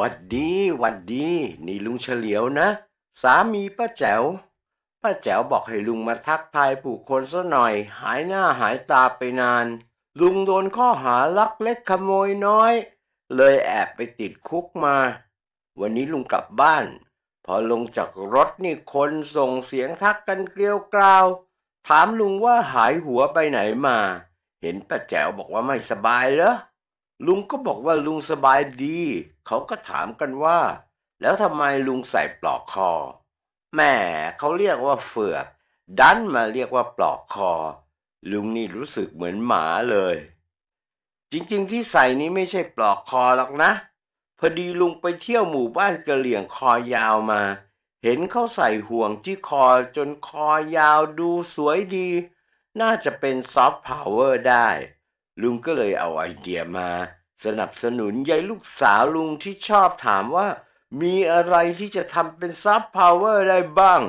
วัดดีวัดดี นี่ลุงเฉลียวนะ สามีป้าแจ๋วป้าแจ๋วบอกให้ลุงมาทักทายผู้คนซะหน่อย หายหน้าหายตาไปนาน ลุงโดนข้อหาลักเล็กขโมยน้อย เลยแอบไปติดคุกมา วันนี้ลุงกลับบ้าน พอลงจากรถนี่คนส่งเสียงทักกันเกลียวกราว ถามลุงว่าหายหัวไปไหนมา เห็นป้าแจ๋วบอกว่าไม่สบายเหรอลุงก็บอกว่าลุงสบายดีเขาก็ถามกันว่า แล้วทำไมลุงใส่ปลอกคอแม่เขาเรียกว่าเฟือกดันมาเรียกว่าปลอกคอ ลุงนี่รู้สึกเหมือนหมาเลย จริงๆ ที่ใส่นี้ไม่ใช่ปลอกคอหรอกนะ พอดีลุงไปเที่ยวหมู่บ้านกระเหลี่ยงคอยาวมา เห็นเขาใส่ห่วงที่คอจนคอยาวดูสวยดี น่าจะเป็นซอฟต์พาวเวอร์ได้ ลุงก็เลยเอาไอเดียมาสนับสนุนยายลูกสาวลุงที่ชอบถามว่า มีอะไรที่จะทำเป็นซับพาวเวอร์ได้บ้าง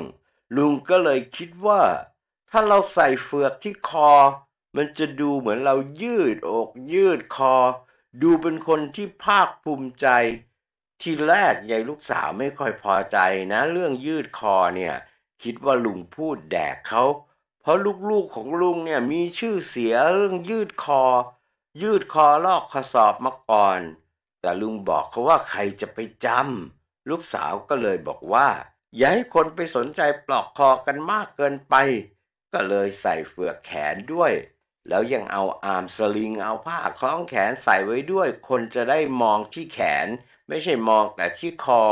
ลุงก็เลยคิดว่า ถ้าเราใส่เฟือกที่คอ มันจะดูเหมือนเรายืดอกยืดคอ ดูเป็นคนที่ภาคภูมิใจ ทีแรกยายลูกสาวไม่ค่อยพอใจ นะเรื่องยืดคอเนี่ยคิดว่าลุงพูดแดกเขาเพราะลูกๆของลุงเนี่ยมีชื่อเสียเรื่องยืดคอยืดคอลอกข้อสอบมาก่อน แต่ลุงบอกเขาว่าใครจะไปจำลูกสาวก็เลยบอกว่าอย่าให้คนไปสนใจปลอกคอกันมากเกินไป ก็เลยใส่เฟือกแขนด้วย แล้วยังเอาอามสลิงเอาผ้าคล้องแขนใส่ไว้ด้วย คนจะได้มองที่แขน ไม่ใช่มองแต่ที่คอ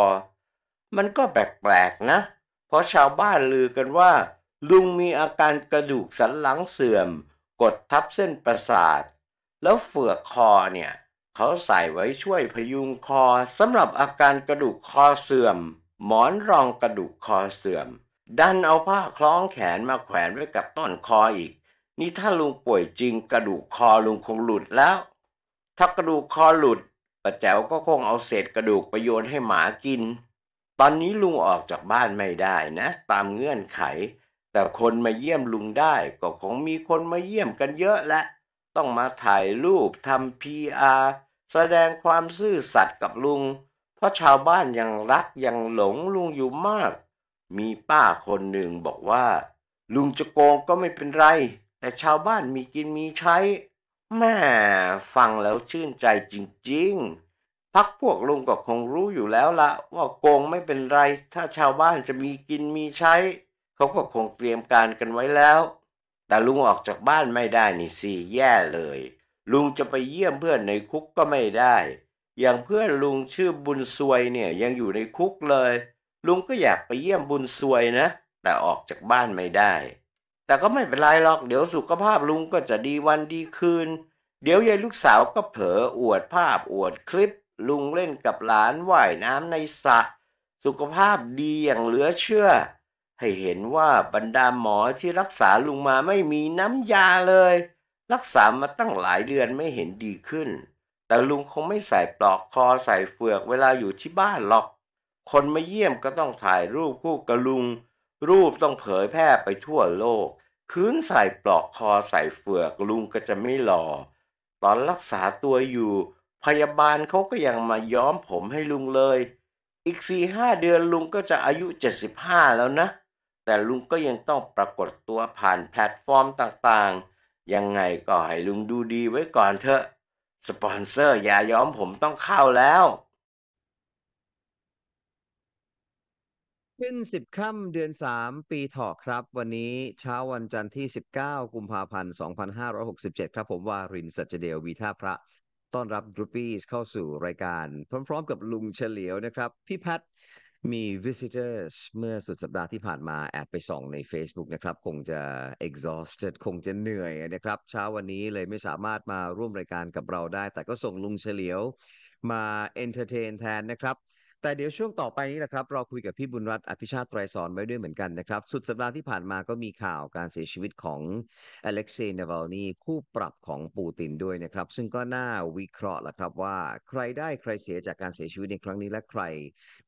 มันก็แปลกๆนะ เพราะชาวบ้านลือกันว่า ลุงมีอาการกระดูกสันหลังเสื่อม กดทับเส้นประสาทแล้วเฟือกคอเนี่ยเขาใส่ไว้ช่วยพยุงคอสำหรับอาการกระดูกคอเสื่อม หมอนรองกระดูกคอเสื่อมดันเอาผ้าคล้องแขนมาแขวนไว้กับต้นคออีก นี่ถ้าลุงป่วยจริงกระดูกคอลุงคงหลุดแล้ว ถ้ากระดูกคอหลุดป้าแจ๋วก็คงเอาเศษกระดูกไปโยนให้หมากิน ตอนนี้ลุงออกจากบ้านไม่ได้นะ ตามเงื่อนไข แต่คนมาเยี่ยมลุงได้ ก็คงมีคนมาเยี่ยมกันเยอะและต้องมาถ่ายรูปทำพีอาแสดงความซื่อสัตย์กับลุง เพราะชาวบ้านยังรักยังหลงลุงอยู่มาก มีป้าคนหนึ่งบอกว่า ลุงจะโกงก็ไม่เป็นไร แต่ชาวบ้านมีกินมีใช้ แม่ฟังแล้วชื่นใจจริงๆพักพวกลุงก็คงรู้อยู่แล้วละว่าโกงไม่เป็นไรถ้าชาวบ้านจะมีกินมีใช้ เขาก็คงเตรียมการกันไว้แล้วแต่ลุงออกจากบ้านไม่ได้นี่สิแย่เลย ลุงจะไปเยี่ยมเพื่อนในคุกก็ไม่ได้อย่างเพื่อนลุงชื่อบุญซวยเนี่ยยังอยู่ในคุกเลย ลุงก็อยากไปเยี่ยมบุญซวยนะ แต่ออกจากบ้านไม่ได้ แต่ก็ไม่เป็นไรหรอกเดี๋ยวสุขภาพลุงก็จะดีวันดีคืน เดี๋ยวยายลูกสาวก็เผลออวดภาพอวดคลิป ลุงเล่นกับหลานว่ายน้ำในสระสุขภาพดีอย่างเหลือเชื่อให้เห็นว่าบรรดาหมอที่รักษาลุงมาไม่มีน้ำยาเลย รักษามาตั้งหลายเดือนไม่เห็นดีขึ้น แต่ลุงคงไม่ใส่ปลอกคอใส่เฟือกเวลาอยู่ที่บ้านหรอก คนมาเยี่ยมก็ต้องถ่ายรูปคู่กับลุง รูปต้องเผยแพร่ไปทั่วโลก คืนใส่ปลอกคอใส่เฟือกลุงก็จะไม่หล่อตอนรักษาตัวอยู่ พยาบาลเขาก็ยังมาย้อมผมให้ลุงเลย อีกสี่ห้าเดือนลุงก็จะอายุเจ็ดสิบห้าแล้วนะแต่ลุงก็ยังต้องปรากฏตัวผ่านแพลตฟอร์มต่างๆ ยังไงก็ให้ลุงดูดีไว้ก่อนเถอะ สปอนเซอร์อย่าย้อมผมต้องเข้าแล้ว ขึ้นสิบค่ำเดือนสามปีถอกครับ วันนี้เช้าวันจันทร์ที่สิบเก้ากุมภาพันธ์สสอองพันหห้้ารกิบเจ็ดครับผมวารินสัจเดยวีท่าพระต้อนรับรูปี้เข้าสู่รายการ พร้อมๆ กับลุงเฉลียวนะครับ พี่แพทมี visitors เมื่อสุดสัปดาห์ที่ผ่านมาแอบไปส่องใน Facebook นะครับ คงจะ exhausted คงจะเหนื่อยนะครับ เช้าวันนี้เลยไม่สามารถมาร่วมรายการกับเราได้ แต่ก็ส่งลุงเฉลียวมา entertain แทนนะครับแต่เดี๋ยวช่วงต่อไปนี้นะครับเราคุยกับพี่บุญรัตน์อภิชาติไตรสอนไว้ด้วยเหมือนกันนะครับสุดสัปดาห์ที่ผ่านมาก็มีข่าวการเสียชีวิตของอเล็กเซย์นาวาลนีคู่ปรับของปูตินด้วยนะครับซึ่งก็น่าวิเคราะห์ละครับว่า ใครได้ใครเสียจากการเสียชีวิตในครั้งนี้และใคร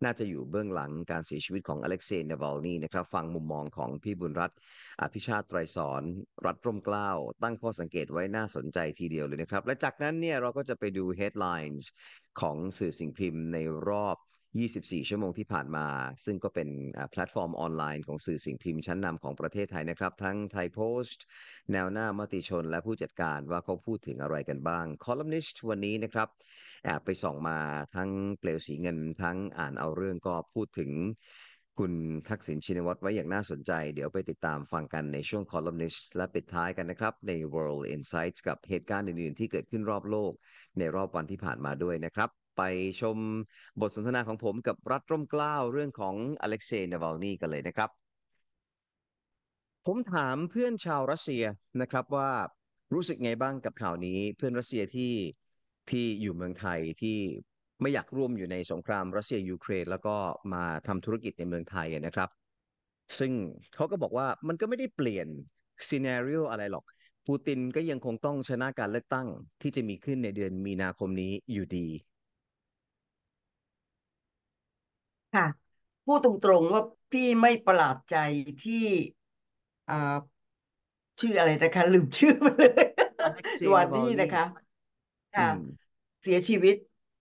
น่าจะอยู่เบื้องหลังการเสียชีวิตของอเล็กเซย์นาวาลนีนะครับฟังมุมมองของพี่บุญรัตน์อภิชาติไตรสอนรัฐร่มกล้าวตั้งข้อสังเกตไว้น่าสนใจทีเดียวเลยนะครับและจากนั้นเนี่ยเราก็จะไปดู headlines ของสื่อสิ่งพิมพ์ในรอบ 24 ชั่วโมงที่ผ่านมา ซึ่งก็เป็นแพลตฟอร์มออนไลน์ของสื่อสิ่งพิมพ์ชั้นนำของประเทศไทยนะครับ ทั้งไทยโพสต์แนวหน้ามติชนและผู้จัดการว่าเขาพูดถึงอะไรกันบ้างคอลัมนิสต์วันนี้นะครับแอบไปส่องมาทั้งเปลวสีเงิน ทั้งอ่านเอาเรื่องก็พูดถึงคุณทักษิณชินวัตรไว้อย่างน่าสนใจเดี๋ยวไปติดตามฟังกันในช่วงคอลัมนิสและปิดท้ายกันนะครับใน World Insights กับเหตุการณ์อื่นๆที่เกิดขึ้นรอบโลกในรอบวันที่ผ่านมาด้วยนะครับไปชมบทสนทนาของผมกับรัฐร่มกล้าวเรื่องของอเล็กเซย์นาวาลนีกันเลยนะครับ ผมถามเพื่อนชาวรัสเซียนะครับว่ารู้สึกไงบ้างกับข่าวนี้เพื่อนรัสเซียที่ที่อยู่เมืองไทยที่ไม่อยากร่วมอยู่ในสงคราม รัสเซียยูเครนแล้วก็มาทำธุรกิจในเมืองไทยนะครับ ซึ่งเขาก็บอกว่ามันก็ไม่ได้เปลี่ยนซีเนเรียลอะไรหรอกปูตินก็ยังคงต้องชนะการเลือกตั้งที่จะมีขึ้นในเดือนมีนาคมนี้อยู่ดี ค่ะ พูดตรงๆว่าพี่ไม่ประหลาดใจที่อ่าชื่ออะไรนะคะลืมชื่อไปเลยวันนี้นะคะค่ะเสียชีวิต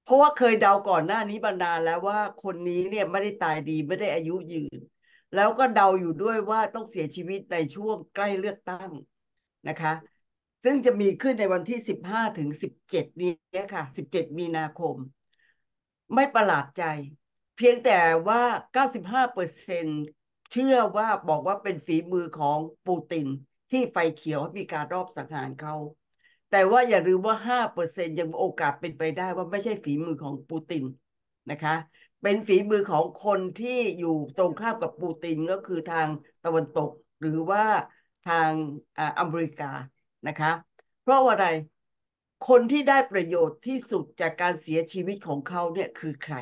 เพราะว่าเคยเดาก่อนหน้านี้บรรดาแล้วว่าคนนี้เนี่ยไม่ได้ตายดีไม่ได้อายุยืนแล้วก็เดาอยู่ด้วยว่าต้องเสียชีวิตในช่วงใกล้เลือกตั้งนะคะ ซึ่งจะมีขึ้นในวันที่สิบห้าถึงสิบเจ็ดนี้ค่ะสิบเจ็ดมีนาคม ไม่ประหลาดใจ เพียงแต่ว่าเก้าสิบห้าเปอร์เซ็นเชื่อว่าบอกว่าเป็นฝีมือของปูตินที่ไฟเขียวมีการรอบสังหารเขาแต่ว่าอย่าลืมว่าห้าเปอร์เซ็นยังโอกาสเป็นไปได้ว่าไม่ใช่ฝีมือของปูตินนะคะเป็นฝีมือของคนที่อยู่ตรงข้ามกับปูตินก็คือทางตะวันตกหรือว่าทางอเมริกานะคะเพราะอะไรคนที่ได้ประโยชน์ที่สุดจากการเสียชีวิตของเขาเนี่ยคือใคร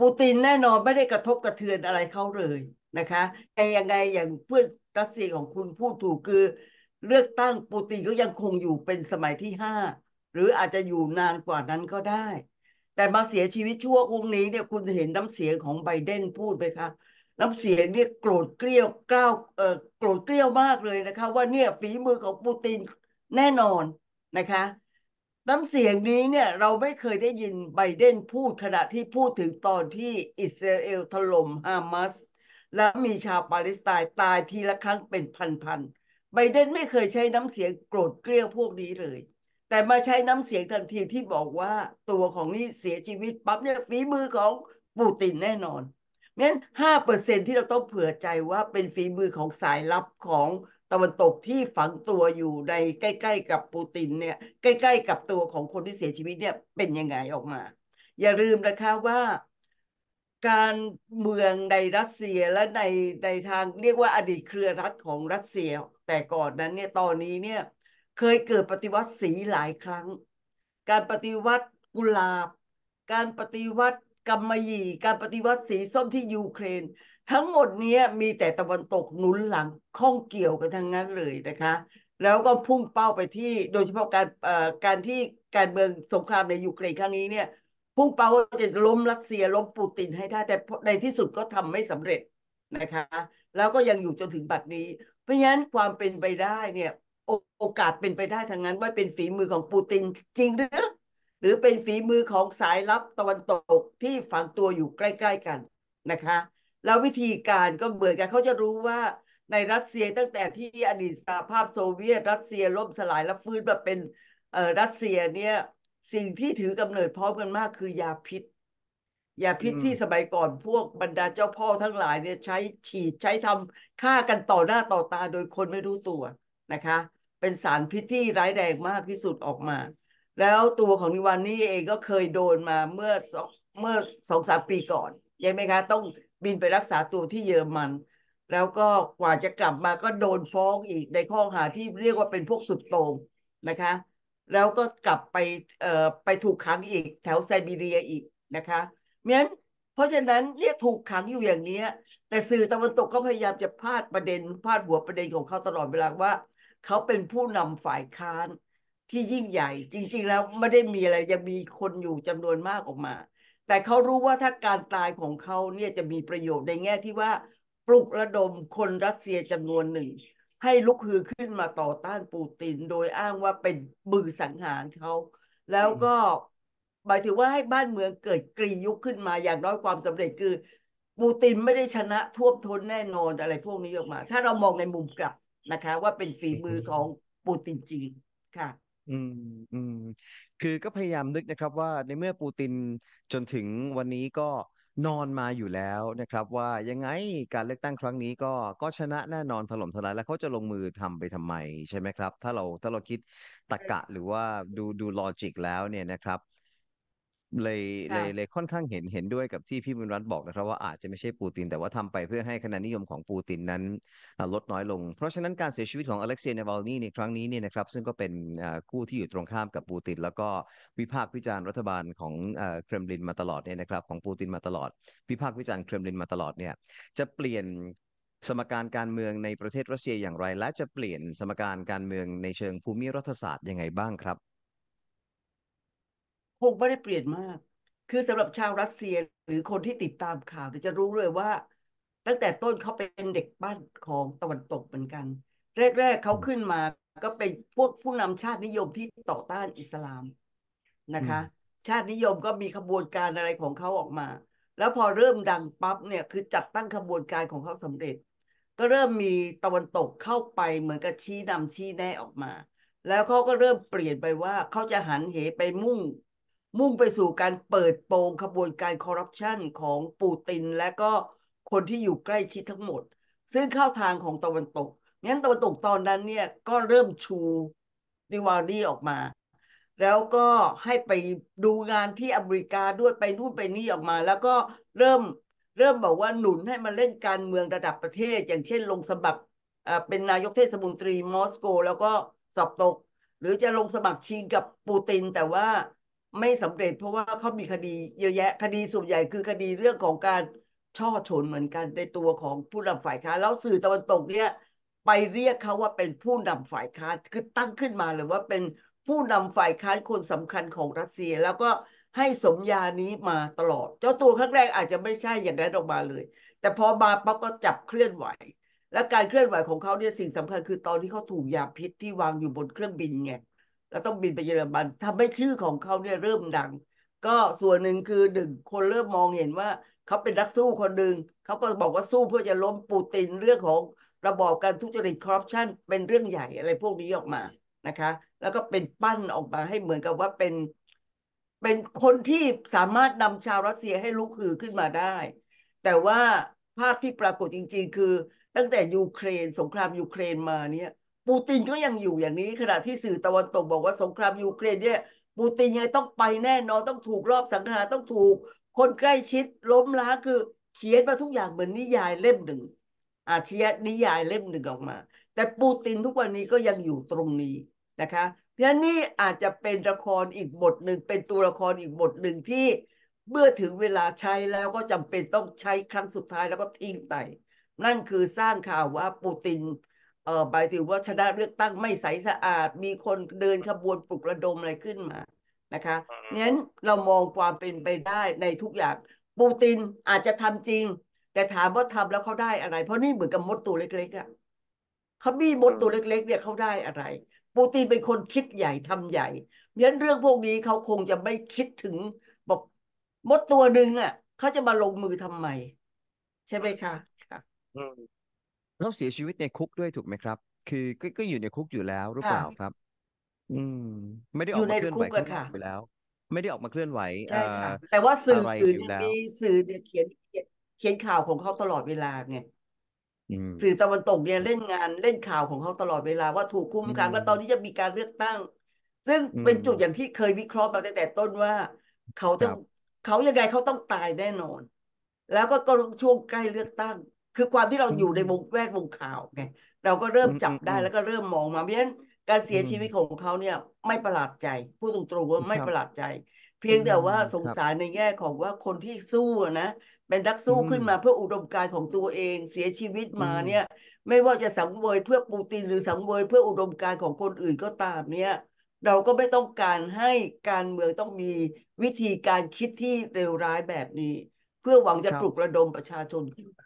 ปูตินแน่นอนไม่ได้กระทบกระเทือนอะไรเขาเลยนะคะแต่ยังไงอย่างเพื่อนรัสเซียของคุณพูดถูกคือเลือกตั้งปูตินก็ยังคงอยู่เป็นสมัยที่ห้าหรืออาจจะอยู่นานกว่านั้นก็ได้ แต่มาเสียชีวิตชั่วองคงนี้เนี่ยคุณเห็นน้ำเสียงของไบเดนพูดไหมคะน้ำเสียงเนี่ยโกรธเกลี้ยวกล้าวเออโกรธเกลี้ยวมากเลยนะคะว่าเนี่ยฝีมือของปูตินแน่นอนนะคะน้ำเสียงนี้เนี่ยเราไม่เคยได้ยินไบเดนพูดขณะที่พูดถึงตอนที่อิสราเอลถล่มฮามาสและมีชาวปาเลสไตน์ตายทีละครั้งเป็นพันๆไบเดนไม่เคยใช้น้ำเสียงโกรธเกลี้ยวพวกนี้เลย แต่มาใช้น้ำเสียงทันทีที่บอกว่าตัวของนี่เสียชีวิตปั๊บเนี่ยฝีมือของปูตินแน่นอน งั้นห้าเปอร์เซ็นที่เราต้องเผื่อใจว่าเป็นฝีมือของสายลับของตะวันตกที่ฝังตัวอยู่ในใกล้ๆ กับปูตินเนี่ยใกล้ ๆ กับตัวของคนที่เสียชีวิตเนี่ยเป็นยังไงออกมา อย่าลืมนะคะว่า การเมืองในรัสเซียและในในทางเรียกว่าอดีตเครือรัฐของรัสเซียแต่ก่อนนั้นเนี่ย ตอนนี้เนี่ย เคยเกิดปฏิวัติสีหลายครั้ง การปฏิวัติกุหลาบ การปฏิวัติกัมมะหยี่ การปฏิวัติสีส้มที่ยูเครน ทั้งหมดนี้มีแต่ตะวันตกหนุนหลังข้องเกี่ยวกันทั้งนั้นเลยนะคะ แล้วก็พุ่งเป้าไปที่ โดยเฉพาะการการที่การเมืองสงครามในยูเครนครั้งนี้เนี่ย พุ่งเป้าว่าจะล้มรัสเซีย ล้มปูตินให้ได้ แต่ในที่สุดก็ทำไม่สำเร็จนะคะ แล้วก็ยังอยู่จนถึงบัดนี้เพราะฉะนั้นความเป็นไปได้เนี่ยโอกาสเป็นไปได้ทั้งนั้นว่าเป็นฝีมือของปูตินจริงหรือหรือเป็นฝีมือของสายลับตะวันตกที่ฝังตัวอยู่ใกล้ ๆกันนะคะ แล้ววิธีการก็เหมือนกันเขาจะรู้ว่าในรัสเซียตั้งแต่ที่อดีตสหภาพโซเวียตรัสเซียล่มสลายและฟื้นมาเป็นรัสเซียเนี่ยสิ่งที่ถือกำเนิดพร้อมกันมาก คือยาพิษยาพิษที่สมัยก่อนพวกบรรดาเจ้าพ่อทั้งหลายเนี่ยใช้ฉีดใช้ทำฆ่ากันต่อหน้าต่อตา โดยคนไม่รู้ตัวนะคะ เป็นสารพิษที่ร้ายแรงมากที่สุดออกมา แล้วตัวของนิวานนี่เองก็เคยโดนมาเมื่อสองเมื่อสองสามปีก่อนใช่ไหมคะ ต้องบินไปรักษาตัวที่เยอรมัน แล้วก็กว่าจะกลับมาก็โดนฟ้องอีกในข้อหาที่เรียกว่าเป็นพวกสุดโต่งนะคะ แล้วก็กลับไปเอ่อไปถูกขังอีก แถวไซบีเรียอีกนะคะเมี้นเพราะฉะนั้นเนี่ยถูกขังอยู่อย่างเนี้ยแต่สื่อตะวันตกก็พยายามจะพาดประเด็น พาดหัวประเด็นของเขาตลอดเวลาว่าเขาเป็นผู้นำฝ่ายค้านที่ยิ่งใหญ่ จริงๆแล้วไม่ได้มีอะไรยังมีคนอยู่จำนวนมากออกมา แต่เขารู้ว่าถ้าการตายของเขาเนี่ยจะมีประโยชน์ในแง่ที่ว่าปลุกระดมคนรัสเซียจำนวนหนึ่ง ให้ลุกฮือขึ้นมาต่อต้านปูตินโดยอ้างว่าเป็นมือสังหารเขาแล้วก็หมายถึงว่าให้บ้านเมืองเกิดกรียุคขึ้นมาอย่างน้อยความสำเร็จคือปูตินไม่ได้ชนะท่วมท้นแน่นอนอะไร พวกนี้ออกมา ถ้าเรามองในมุมกลับนะคะ ว่าเป็นฝีมือของปูตินจริงค่ะอืมอืมคือก็พยายามนึกนะครับ ว่าในเมื่อปูตินจนถึงวันนี้ก็นอนมาอยู่แล้วนะครับ ว่ายังไงการเลือกตั้งครั้งนี้ก็ก็ชนะแน่นอนถล่มทลายแล้วเขาจะลงมือทำไปทำไมใช่ไหมครับ ถ้าเราถ้าเราคิดตรรกะหรือว่าดูดูลอจิกแล้วเนี่ยนะครับเลยเลยเลยค่อนข้างเห็นเห็นด้วยกับที่พี่บุญรัตน์บอกนะครับว่าอาจจะไม่ใช่ปูติน แต่ว่าทำไปเพื่อให้คะแนนนิยมของปูตินนั้นลดน้อยลง เพราะฉะนั้นการเสียชีวิตของอเล็กเซียนวอลนี่ในครั้งนี้เนี่ยนะครับซึ่งก็เป็นคู่ที่อยู่ตรงข้ามกับปูติน แล้วก็วิพากษ์วิจารณ์รัฐบาลของเครมลินมาตลอดเนี่ยนะครับของปูตินมาตลอด วิพากษ์วิจารณ์เครมลินมาตลอดเนี่ยจะเปลี่ยนสมการการเมืองในประเทศรัสเซียอย่างไรและจะเปลี่ยนสมการการเมืองในเชิงภูมิรัฐศาสตร์ยังไงบ้างครับคงไม่ได้เปลี่ยนมาก คือสำหรับชาวรัสเซียหรือคนที่ติดตามข่าวจะรู้เลยว่า ตั้งแต่ต้นเขาเป็นเด็กบ้านของตะวันตกเหมือนกัน แรก ๆเขาขึ้นมา ก็เป็นพวกผู้นำชาตินิยมที่ต่อต้านอิสลามนะคะ ชาตินิยมก็มีขบวนการอะไรของเขาออกมา แล้วพอเริ่มดังปั๊บเนี่ยคือจัดตั้งขบวนการของเขาสำเร็จ ก็เริ่มมีตะวันตกเข้าไปเหมือนกับชี้นำชี้แนะออกมา แล้วเขาก็เริ่มเปลี่ยนไปว่า เขาจะหันเหไปมุ่งมุ่งไปสู่การเปิดโปงขบวนการคอร์รัปชันของปูติน และก็คนที่อยู่ใกล้ชิดทั้งหมด ซึ่งเข้าทางของตะวันตก งั้นตะวันตกตอนนั้นเนี่ยก็เริ่มชูดิวารีออกมา แล้วก็ให้ไปดูงานที่อเมริกาด้วยไปนู่นไปนี่ออกมา แล้วก็เริ่มเริ่มบอกว่าหนุนให้มันเล่นการเมืองระดับประเทศ อย่างเช่น ลงสมัครเป็นนายกเทศมนตรีมอสโกแล้วก็สอบตก หรือจะลงสมัครชิงกับปูตินแต่ว่าไม่สำเร็จเพราะว่าเขามีคดีเยอะแยะ คดีส่วนใหญ่คือคดีเรื่องของการช่อชนเหมือนกันในตัวของผู้นำฝ่ายค้านแล้วสื่อตะวันตกเนี่ยไปเรียกเขาว่าเป็นผู้นำฝ่ายค้านคือตั้งขึ้นมาเลยว่าเป็นผู้นำฝ่ายค้านคนสำคัญของรัสเซีย แล้วก็ให้สมญานี้มาตลอด เจ้าตัวครั้งแรกอาจจะไม่ใช่อย่างนั้นออกมาเลย แต่พอมาปั๊บก็จับเคลื่อนไหว และการเคลื่อนไหวของเขาเนี่ยสิ่งสำคัญคือตอนที่เขาถูกยาพิษที่วางอยู่บนเครื่องบินไงแล้วต้องบินไปเยอรมันทำให้ชื่อของเขาเนี่ยเริ่มดัง ก็ส่วนหนึ่งคือหนึ่งคนเริ่มมองเห็นว่าเขาเป็นนักสู้คนหนึ่งเขาก็บอกว่าสู้เพื่อจะล้มปูตินเรื่องของระบอบการทุจริตคอร์รัปชันเป็นเรื่องใหญ่อะไรพวกนี้ออกมา นะคะ แล้วก็เป็นปั้นออกมาให้เหมือนกับว่าเป็นเป็นคนที่สามารถนำชาวรัสเซียให้ลุกฮือขึ้นมาได้ แต่ว่าภาพที่ปรากฏจริง ๆ คือ ตั้งแต่ยูเครน สงครามยูเครนมาเนี่ยปูตินก็ยังอยู่อย่างนี้ ขณะที่สื่อตะวันตกบอกว่าสงครามยูเครนเนี่ยปูตินยังต้องไปแน่นอนต้องถูกรอบสังหารต้องถูกคนใกล้ชิด ล้มล้างคือเขียนมาทุกอย่างเหมือนนิยายเล่มหนึ่งอาเชียนิยายเล่มหนึ่งออกมา แต่ปูตินทุกวันนี้ก็ยังอยู่ตรงนี้นะคะเพราะนี่อาจจะเป็นละครอีกบทหนึ่งเป็นตัวละครอีกบทหนึ่งที่เมื่อถึงเวลาใช้แล้วก็จำเป็นต้องใช้ครั้งสุดท้ายแล้วก็ทิ้งไปนั่นคือสร้างข่าวว่าปูตินเออไปถือว่าชนะเลือกตั้งไม่ใสสะอาดมีคนเดินขบวนปลุกระดมอะไรขึ้นมานะคะงั้นเรามองความเป็นไปได้ในทุกอย่างปูตินอาจจะทำจริง แต่ถามว่าทำแล้วเขาได้อะไร เพราะนี่เหมือนกับมดตัวเล็กๆอะ่ะเขาบีมดตัวเล็ก ๆ เนี่ยเขาได้อะไร ปูตินเป็นคนคิดใหญ่ทำใหญ่เพราะฉะนั้นเรื่องพวกนี้เขาคงจะไม่คิดถึงบอกมดตัวหนึ่งอะ่ะเขาจะมาลงมือทำไมใช่ไหมคะค่ะเขาเสียชีวิตในคุกด้วยถูกไหมครับ คือก็ก็อยู่ในคุกอยู่แล้วหรือเปล่าครับ อืมไม่ได้ออกมาเคลื่อนไหวอย่นคุ่ะแล้ว ไม่ได้ออกมาเคลื่อนไหวใช่ค่ะอ่แต่ว่าสื่ออื่นอเนี่ยมีสื่อเนี่ยเขียนเขียนข่าวของเขาตลอดเวลาไงสื่อตะวันตกเนี่ยเล่นงานเล่นข่าวของเขาตลอดเวลาว่าถูกคุมขัง แล้วตอนนี้จะมีการเลือกตั้ง ซึ่งเป็นจุดอย่างที่เคยวิเคราะห์มาตั้งแต่ต้นว่าเขาต้องเขายังไงเขาต้องตายแน่นอน แล้วก็ก็ช่วงใกล้เลือกตั้งคือความที่เราอยู่ในวงแวดวงข่าวไงเราก็เริ่มจับได้แล้วก็เริ่มมองมาเพราะฉะนั้นการเสียชีวิตของเขาเนี่ยไม่ประหลาดใจพูดตรงๆว่าไม่ประหลาดใจ เพียงแต่ว่าสงสารในแง่ของว่าคนที่สู้นะเป็นนักสู้ขึ้นมาเพื่ออุดมการของตัวเอง เสียชีวิตมาเนี่ยไม่ว่าจะสังเวยเพื่อปูติน หรือสังเวยเพื่ออุดมการของคนอื่นก็ตามเนี่ยเราก็ไม่ต้องการให้การเมืองต้องมีวิธีการคิดที่เลวร้ายแบบนี้ เพื่อหวังจะปลุกระดมประชาชนขึ้นมา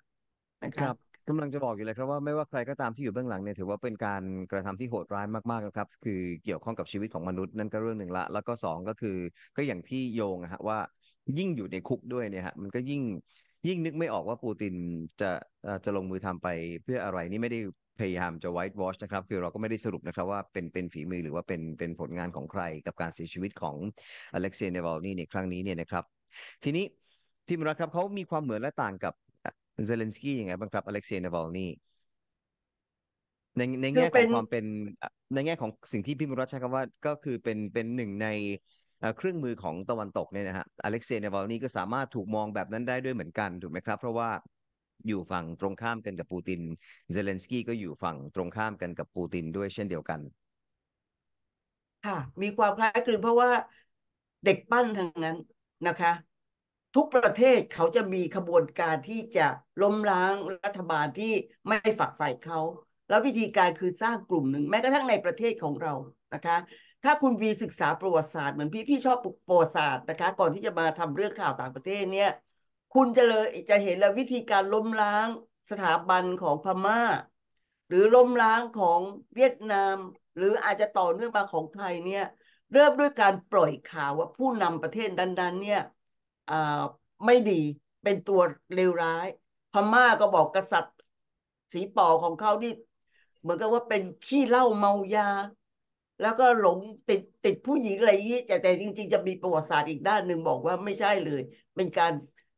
นะคครับกำลังจะบอกอยู่เลยครับว่าไม่ว่าใครก็ตามที่อยู่เบื้องหลังเนี่ยถือว่าเป็นการกระทำที่โหดร้ายมากๆนะครับ คือเกี่ยวข้องกับชีวิตของมนุษย์นั่นก็เรื่องหนึ่งละแล้วก็สองก็คือก็อย่างที่โยงนะฮะว่ายิ่งอยู่ในคุกด้วยเนี่ยฮะมันก็ยิ่งยิ่งนึกไม่ออกว่าปูตินจะจะลงมือทำไปเพื่ออะไรนี่ไม่ได้พยายามจะไวท์วอชนะครับคือเราก็ไม่ได้สรุปนะครับว่าเป็นเป็นฝีมือหรือว่าเป็นเป็นผลงานของใครกับการเสียชีวิตของอเล็กเซย์เนวัลนี่ในครั้งนี้เนี่ยนะครับทีนี้พี่มรักครับเขามีความเหมือนและต่างกับเซเลนสกี้ยังไงบ้างครับอเล็กเซย์นาวอลนี่ในในแง่ของความเป็นในแง่ของสิ่งที่พี่มุรัชใช้คำว่าก็คือเป็นเป็นหนึ่งในเครื่องมือของตะวันตกเนี่ยนะฮะอเล็กเซย์นาวอลนี่ก็สามารถถูกมองแบบนั้นได้ด้วยเหมือนกันถูกไหมครับ เพราะว่าอยู่ฝั่งตรงข้ามกันกับปูตินเซเลนสกี้ก็อยู่ฝั่งตรงข้ามกันกับปูตินด้วยเช่นเดียวกัน ค่ะ มีความคล้ายคลึงเพราะว่าเด็กปั้นทั้งนั้นนะคะทุกประเทศเขาจะมีขบวนการที่จะล้มล้างรัฐบาลที่ไม่ฝักใฝ่เขา แล้ววิธีการคือสร้างกลุ่มหนึ่งแม้กระทั่งในประเทศของเรา นะคะ ถ้าคุณวีศึกษาประวัติศาสตร์เหมือนพี่พี่ชอบประวัติศาสตร์นะคะ ก่อนที่จะมาทำเรื่องข่าวต่างประเทศเนี่ยคุณจะเลยจะเห็นแล้ววิธีการล้มล้างสถาบันของพมา่า หรือล้มล้างของเวียดนาม หรืออาจจะต่อเนื่องมาของไทยเนี่ยเริ่มด้วยการปล่อยข่าวว่าผู้นำประเทศดันๆ เนี่ยไม่ดีเป็นตัวเลวร้าย พม่าก็บอกกษัตริย์ สีป่อของเขานี่เหมือนกับว่าเป็นขี้เหล้าเมายา แล้วก็หลงติดติดผู้หญิงอะไรอย่างนี้แต่แต่จริงๆจะมีประวัติศาสตร์อีกด้านหนึ่งบอกว่าไม่ใช่เลย เป็นการ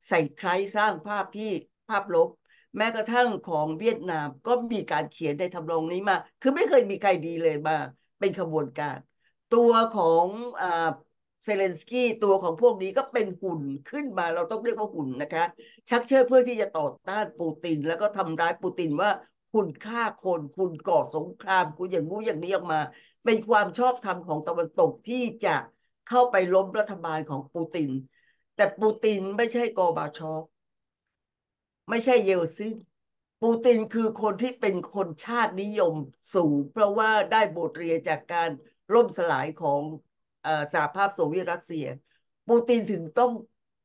ใส่ใครสร้างภาพที่ภาพลบแม้กระทั่งของเวียดนามก็มีการเขียนในทำรองนี้มาคือไม่เคยมีใครดีเลยมา เป็นขบวนการ ตัวของอเซเลนสกี้ตัวของพวกนี้ก็เป็นหุ่นขึ้นมาเราต้องเรียกว่าหุ่นนะคะ ชักเชิดเพื่อที่จะต่อต้านปูตินแล้วก็ทำร้ายปูตินว่า คุณฆ่าคน คุณก่อสงคราม คุณอย่างงู้อย่างนี้ออกมา เป็นความชอบธรรมของตะวันตกที่จะเข้าไปล้มรัฐบาลของปูติน แต่ปูตินไม่ใช่กอบาชอฟไม่ใช่เยลซินปูตินคือคนที่เป็นคนชาตินิยมสูงเพราะว่าได้บทเรียนจากการล่มสลายของสหภาพโซเวียตรัสเซีย ปูตินถึงต้อง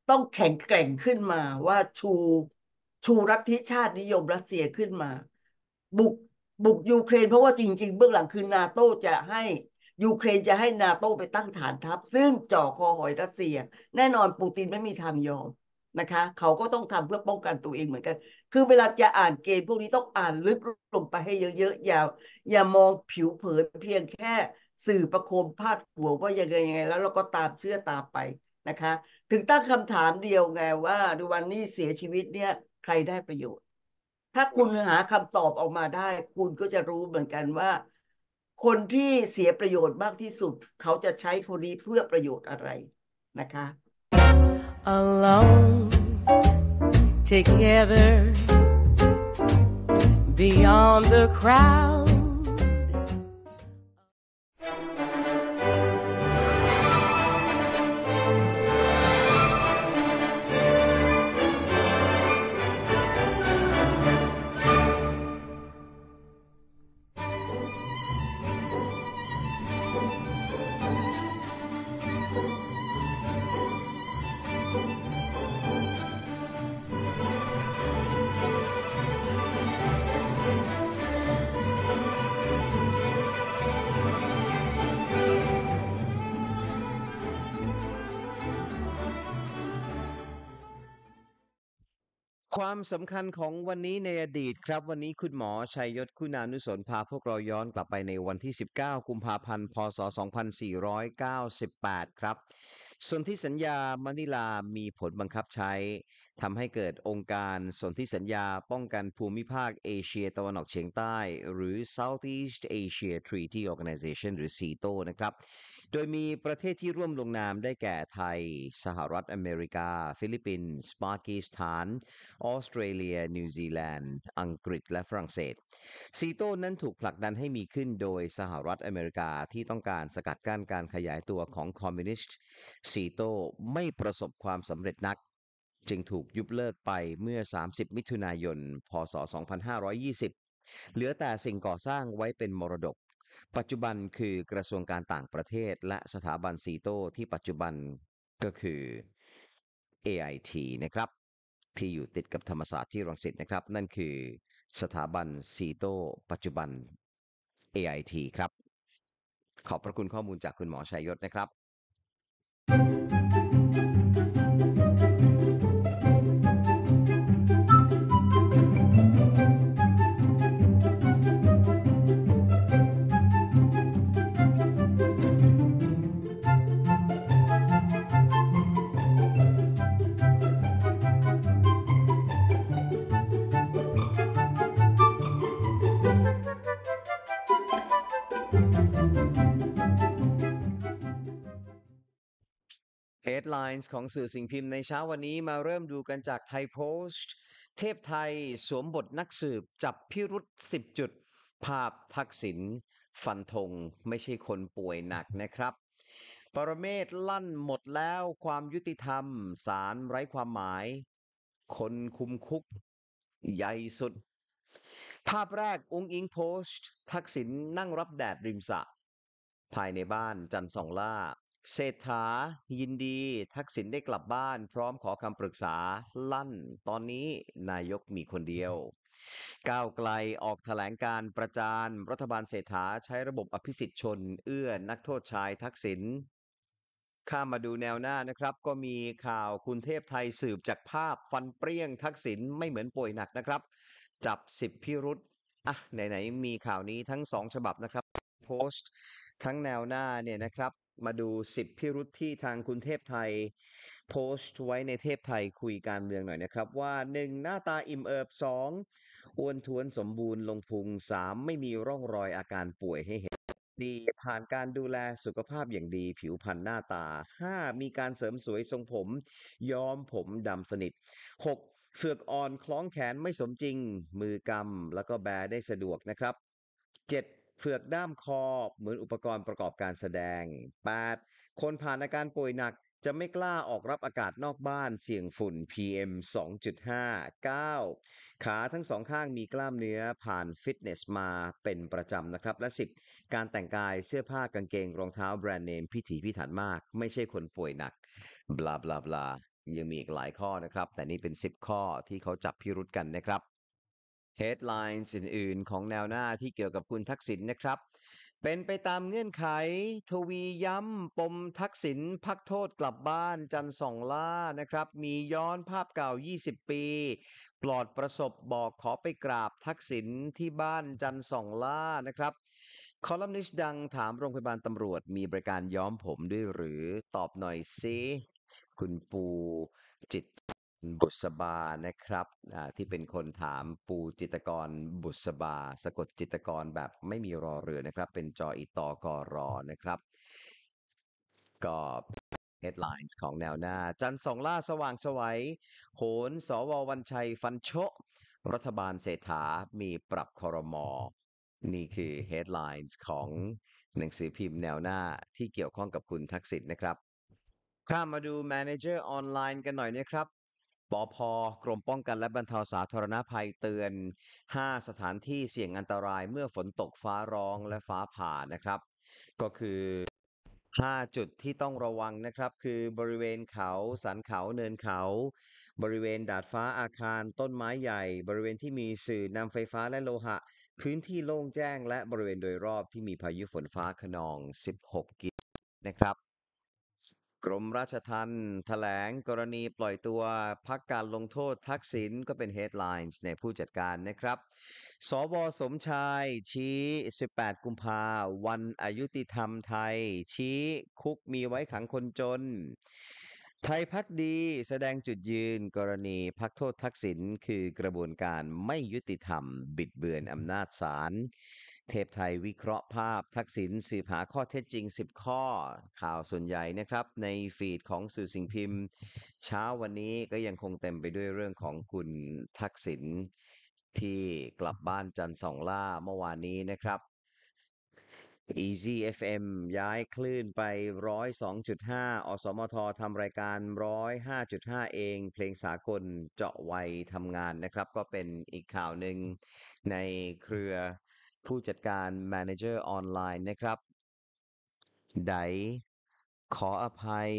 ต้องแข็งแกร่งขึ้นมา ว่าชูชูรัฐทิชาตินิยมรัสเซียขึ้นมา บุกบุกยูเครนเพราะว่าจริงๆเบื้องหลังคือนาโต้จะให้ยูเครนจะให้นาโต้ไปตั้งฐานทัพซึ่งจ่อคอหอยรัสเซียแน่นอนปูตินไม่มีทางยอมนะคะ เขาก็ต้องทำเพื่อป้องกันตัวเองเหมือนกัน คือเวลาจะอ่านเกมพวกนี้ต้องอ่านลึกลงไปให้เยอะๆอย่าอย่ามองผิวเผินเพียงแค่สื่อประโคมพาดหัวว่ายังไงยังไงแล้วเราก็ตามเชื่อตามไปนะคะ ถึงตั้งคำถามเดียวไงว่าดูวันนี้เสียชีวิตเนี่ยใครได้ประโยชน์ ถ้าคุณหาคำตอบออกมาได้ คุณก็จะรู้เหมือนกันว่า คนที่เสียประโยชน์มากที่สุด เขาจะใช้คนนี้เพื่อประโยชน์อะไรนะคะ Alone together beyond the crowd ความสำคัญของวันนี้ในอดีตครับ วันนี้คุณหมอชัยยศคุณานุสนพาพวกเราย้อนกลับไปในวันที่ 19กุมภาพันธ์พศ 2498 ครับ สนธิสัญญามะนิลามีผลบังคับใช้ทำให้เกิดองค์การ สนธิสัญญาป้องกันภูมิภาคเอเชีย ตะวันออกเฉียงใต้หรือ Southeast Asia Treaty Organization หรือ CETO นะครับโดยมีประเทศที่ร่วมลงนามได้แก่ไทย สหรัฐอเมริกา ฟิลิปปินส์ปากีสถาน ออสเตรเลีย นิวซีแลนด์ อังกฤษ และฝรั่งเศสซีโต้นั้นถูกผลักดันให้มีขึ้นโดยสหรัฐอเมริกาที่ต้องการสกัดกั้นการขยายตัวของคอมมิวนิสต์ซีโต้ไม่ประสบความสำเร็จนัก จึงถูกยุบเลิกไปเมื่อ 30 มิถุนายน พศ 2520 เหลือแต่สิ่งก่อสร้างไว้เป็นมรดกปัจจุบันคือกระทรวงการต่างประเทศและสถาบันซีโต ที่ปัจจุบันก็คือ AIT นะครับ ที่อยู่ติดกับธรรมศาสตร์ที่รังสิตนะครับ นั่นคือสถาบันซีโตปัจจุบัน AIT ครับ ขอบพระคุณข้อมูลจากคุณหมอชัยยศนะครับ thank you h e a ของสื่อสิ่งพิมพ์ในเช้าวันนี้มาเริ่มดูกันจากไทยโพสต์เทพไทยสวมบทนักสืบจับพิรุษ10 จุด ภาพทักษิณฟันธงไม่ใช่คนป่วยหนักนะครับ ปรเมศลั่นหมดแล้วความยุติธรรม สารไร้ความหมาย คนคุมคุกใหญ่สุด ภาพแรกองอิงโพสต์ ทักษิณนั่งรับแดดริมสระภายในบ้านจันทร์สองล่าเศรษฐายินดีทักษิณได้กลับบ้าน พร้อมขอคำปรึกษาลั่นตอนนี้นายกมีคนเดียว ก้าวไกลออกถแถลงการประจานรัฐบาลเศรษฐา ใช้ระบบอภิสิทธิชน เอื้อนักโทษชายทักษิณข้ามาดูแนวหน้านะครับ ก็มีข่าวคุณเทพไทยสืบจากภาพฟันเปรี้ยงทักษิณไม่เหมือนป่วยหนักนะครับ จับสิบพิรุษอ่ะไหนๆมีข่าวนี้ทั้งสองฉบับนะครับ โพสต์ทั้งแนวหน้าเนี่ยนะครับมาดูสิบพิรุษที่ทางคุณเทพไทยโพสต์ไว้ในเทพไทยคุยการเมืองหน่อยนะครับ ว่าหนึ่งหน้าตาอิ่มเอิบสองอ้วนท้วนสมบูรณ์ลงพุงสามไม่มีร่องรอยอาการป่วยให้เห็น ดีผ่านการดูแลสุขภาพอย่างดีผิวพรรณหน้าตาห้ามีการเสริมสวยทรงผมย้อมผมดำสนิทหกเฟือกอ่อนคล้องแขนไม่สมจริง มือกำแล้วก็แบได้สะดวกนะครับ 7. เฟือกด้ามคอเหมือนอุปกรณ์ประกอบการแสดง 8. คนผ่านอาการป่วยหนักจะไม่กล้าออกรับอากาศนอกบ้านเสี่ยงฝุ่น PM 2.5 9ขาทั้งสองข้างมีกล้ามเนื้อผ่านฟิตเนสมาเป็นประจำนะครับ และ10การแต่งกายเสื้อผ้ากางเกงรองเท้าแบรนด์เนมพิถีพิถันมาก ไม่ใช่คนป่วยหนัก บลาบลาบลายังมีอีกหลายข้อนะครับแต่นี่เป็น 10 ข้อที่เขาจับพิรุษกันนะครับ headlines อื่นๆของแนวหน้าที่เกี่ยวกับคุณทักษิณนนะครับเป็นไปตามเงื่อนไข ทวีย้ำปมทักษิณพักโทษกลับบ้านจันสองล่านะครับมีย้อนภาพเก่า 20 ปี ปลอดประสบบอกขอไปกราบทักษิณที่บ้านจันสองล่านะครับคอลัมนิสต์ดังถามโรงพยาบาลตำรวจมีบริการย้อมผมด้วยหรือตอบหน่อยซิคุณปูจิตบุษบา นะครับที่เป็นคนถามปูจิตกรบุษบา สะกดจิตกรแบบไม่มีรอเรือนะครับ เป็นจออีตอกอรอนะครับ ก็ headlines ของแนวหน้า จันสองล่า สว่างสวัยโหนสววันชัย ฟันโชรัฐบาลเศรษฐามีปรับคอรมอ นี่คือ headlines ของหนังสือพิมพ์แนวหน้าที่เกี่ยวข้องกับคุณทักษิณนะครับ ข้ามมาดู Manager ออนไลน์กันหน่อยนะครับปอพกรมป้องกันและบรรเทาสาธารณภัยเตือน 5 สถานที่เสี่ยงอันตรายเมื่อฝนตกฟ้าร้องและฟ้าผ่านะครับ ก็คือ 5 จุดที่ต้องระวังนะครับ คือบริเวณเขา สันเขาเนินเขา บริเวณดาดฟ้าอาคารต้นไม้ใหญ่ บริเวณที่มีสื่อนำไฟฟ้าและโลหะ พื้นที่โล่งแจ้งและบริเวณโดยรอบที่มีพายุฝนฟ้าขนอง 16 กิโลนะครับกรมราชทัณฑ์แถลง กรณีปล่อยตัวพักการลงโทษทักษิณก็เป็นเฮดไลน์ในผู้จัดการนะครับ สวสมชาย ชี้ 18 กุมภาวันอายุติธรรมไทย ชี้คุกมีไว้ขังคนจน ไทยพักดีแสดงจุดยืน กรณีพักโทษทักษิณคือกระบวนการไม่ยุติธรรม บิดเบือนอำนาจศาลเทพไทยวิเคราะห์ภาพทักษิณสืบหาข้อเท็จจริง 10 ข้อข่าวส่วนใหญ่นะครับ ในฟีดของสื่อสิ่งพิมพ์ เช้าวันนี้ก็ยังคงเต็มไปด้วยเรื่องของคุณทักษิณที่กลับบ้านจันทร์สองล่าเมื่อวานนี้นะครับ Easy FM ย้ายคลื่นไป 102.5อสมททำรายการ 105.5 เอง เพลงสากลเจาะวัยทำงานนะครับ ก็เป็นอีกข่าวหนึ่งในเครือผู้จัดการ Manager ออนไลน์นะครับ ไดขออภัย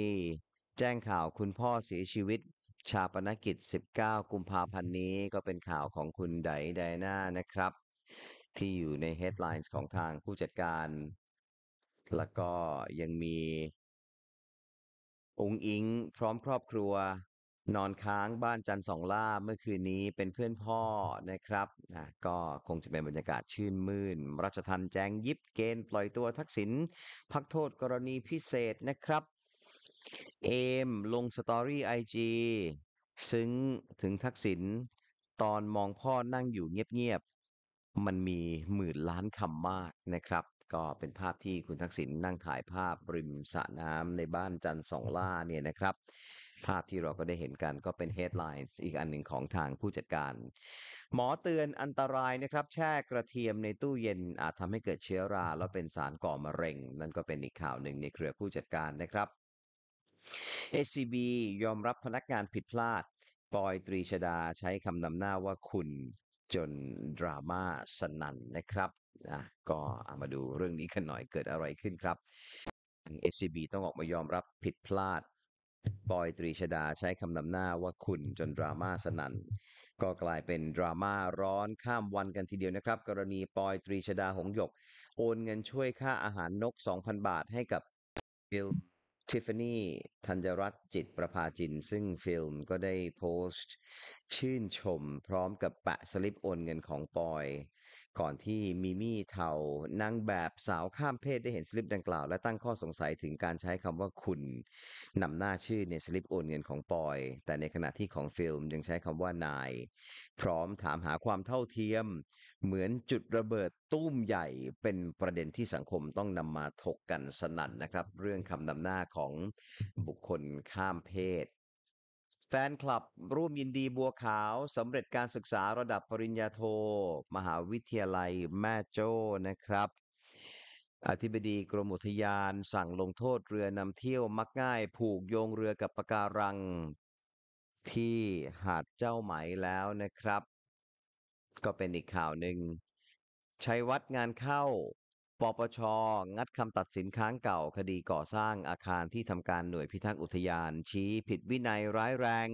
แจ้งข่าวคุณพ่อเสียชีวิต ชาปนกิจ 19 กุมภาพันธ์นี้ ก็เป็นข่าวของคุณไดไดนานะครับ ที่อยู่ใน headlines ของทางผู้จัดการ แล้วก็ยังมี องค์อิงพร้อมครอบครัวนอนค้างบ้านจันสองล่าเมื่อคืนนี้เป็นเพื่อนพ่อนะครับอ่ะก็คงจะเป็นบรรยากาศชื่นมื่นรัชทันแจงยิบเกณฑ์ปล่อยตัวทักษิณพักโทษกรณีพิเศษนะครับ เอมลงสตอรี่ไอจีซึ้งถึงทักษิณตอนมองพ่อนั่งอยู่เงียบๆมันมีหมื่นล้านคำมากนะครับก็เป็นภาพที่คุณทักษิณนั่งถ่ายภาพ ริมสระน้ำในบ้านจันสองล่าเนี่ยนะครับ ภาพที่เราก็ได้เห็นกันก็เป็นเฮดไลน์อีกอันหนึ่งของทางผู้จัดการ หมอเตือนอันตรายนะครับ แช่กระเทียมในตู้เย็นอาจทำให้เกิดเชื้อราแล้วเป็นสารก่อมะเร็งนั่นก็เป็นอีกข่าวหนึ่งในเครือผู้จัดการนะครับ SCB ยอมรับพนักงานผิดพลาดปอยตรีชดาใช้คำนำหน้าว่าคุณจนดราม่าสนั่นนะครับนะก็ามาดูเรื่องนี้กันหน่อยเกิดอะไรขึ้นครับ SCB ต้องออกมายอมรับผิดพลาดปอยตรีชดาใช้คำนำหน้าว่าคุณจนดราม่าสนัน่นก็กลายเป็นดราม่าร้อนข้ามวันกันทีเดียวนะครับ กรณีปอยตรีชดาหงหยก โอนเงินช่วยค่าอาหารนก 2,000 บาทให้กับฟิลทิฟฟานีธัญรัตน์จิตประภาจิน ซึ่งฟิล์มก็ได้โพสต์ ชื่นชม พร้อมกับแปะสลิปโอนเงินของปอยก่อนที่มิมี่เทานางแบบสาวข้ามเพศได้เห็นสลิปดังกล่าวและตั้งข้อสงสัยถึงการใช้คำว่าคุณนำหน้าชื่อในสลิปโอนเงินของปอย แต่ในขณะที่ของฟิล์มยังใช้คำว่านาย พร้อมถามหาความเท่าเทียม เหมือนจุดระเบิดตุ้มใหญ่เป็นประเด็นที่สังคมต้องนำมาถกกันสนั่นนะครับ เรื่องคำนำหน้าของบุคคลข้ามเพศแฟนคลับร่วมยินดีบัวขาวสำเร็จการศึกษาระดับปริญญาโท มหาวิทยาลัยแม่โจ้นะครับ อธิบดีกรมอุทยาน สั่งลงโทษเรือนำเที่ยวมักง่ายผูกโยงเรือกับปะการัง ที่หาดเจ้าไหมแล้วนะครับ ก็เป็นอีกข่าวหนึ่งชัยวัดงานเข้าปปช งัดคำตัดสินค้างเก่าคดีก่อสร้างอาคารที่ทำการหน่วยพิทักษ์อุทยาน ชี้ผิดวินัยร้ายแรง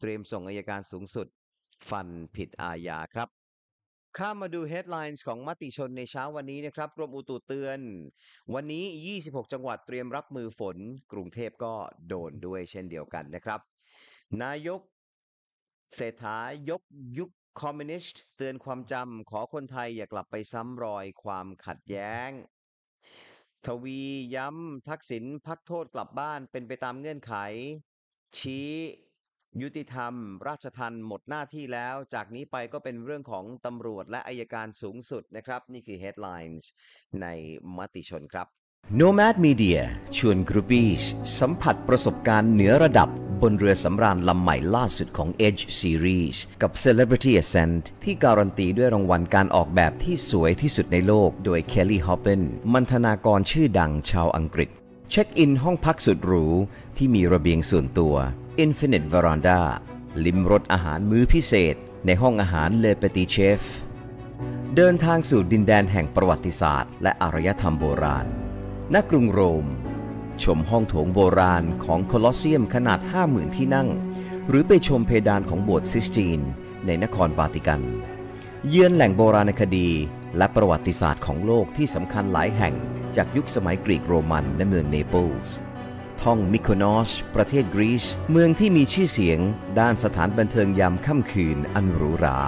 เตรียมส่งอายการสูงสุด ฟันผิดอาญาครับข้ามาดูเฮดไลน์ของมติชนในเช้าวันนี้นะครับ กรมอุตุเตือน วันนี้ 26 จังหวัดเตรียมรับมือฝน กรุงเทพก็โดนด้วยเช่นเดียวกันนะครับ นายกเศรษฐายกยุคคอมมิวนิสต์เตือนความจำขอคนไทยอย่ากลับไปซ้ำรอยความขัดแย้ง ทวีย้ำทักษิณพักโทษกลับบ้านเป็นไปตามเงื่อนไข ชี้ยุติธรรม ราชทันหมดหน้าที่แล้วจากนี้ไปก็เป็นเรื่องของตำรวจและอายการสูงสุดนะครับนี่คือ headlines ในมติชนครับ Nomad Media ชวนกรุ๊ปปี้สัมผัสประสบการณ์เหนือระดับบนเรือสำราญลำใหม่ล่าสุดของ Edge Series กับ Celebrity Ascent ที่การันตีด้วยรางวัลการออกแบบที่สวยที่สุดในโลก โดย Kelly h o p p e n มันธนากรชื่อดังชาวอังกฤษ เช็คอินห้องพักสุดหรูที่มีระเบียงส่วนตัว Infinite Veranda ลิมรสอาหารมื้อพิเศษ ในห้องอาหาร Le Petit Chef เดินทางสู่ดินแดนแห่งประวัติศาสตร์ และอารยธรรมโบราณณกรุงโรม ชมห้องโถงโบราณของโคลอสเซียมขนาด50,000ที่นั่ง หรือไปชมเพดานของโบสถ์ซิสตีน ในนครวาติกัน เยือนแหล่งโบราณคดี และประวัติศาสตร์ของโลกที่สำคัญหลายแห่งจากยุคสมัยกรีกโรมันในเมืองเนเปิลส์ท่องมิโคนนสประเทศกรีซเมืองที่มีชื่อเสียง ด้านสถานบันเทิงยามค่ำคืนอันหรูหรา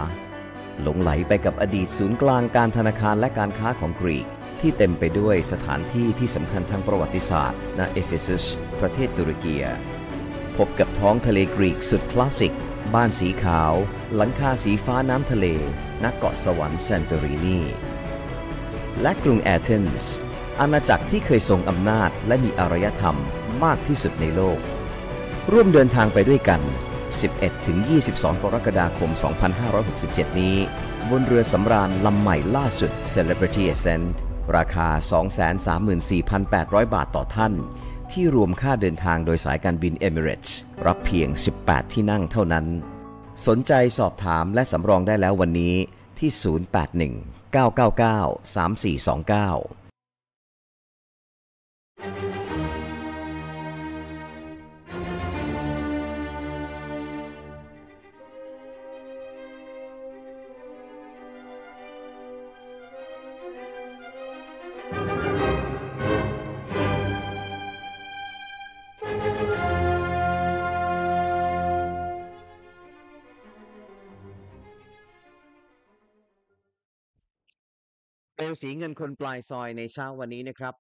หลงไหลไปกับอดีตศูนย์กลางการธนาคารและการค้าของกรีกที่เต็มไปด้วยสถานที่ที่สำคัญทางประวัติศาสตร์ณเอเฟซัสประเทศตุรกีพบกับท้องทะเลกรีกสุดคลาสสิก บ้านสีขาว หลังคาสีฟ้าน้ำทะเลณเกาะสวรรค์แซนตอรินีและกรุงแอเธนส์อาณาจักรที่เคยทรงอำนาจและมีอารยธรรมมากที่สุดในโลก ร่วมเดินทางไปด้วยกัน 11-22กรกฎาคม 2567 นี้บนเรือสำราญลำใหม่ล่าสุด Celebrity Ascent ราคา 234,800 บาทต่อท่าน ที่รวมค่าเดินทางโดยสายการบินเอมิเรตส์รับเพียง 18 ที่นั่งเท่านั้น สนใจสอบถามและสำรองได้แล้ววันนี้ที่ 081 999 3429ลสีเงินคนปลายซอยในเช้าวันนี้นะครับ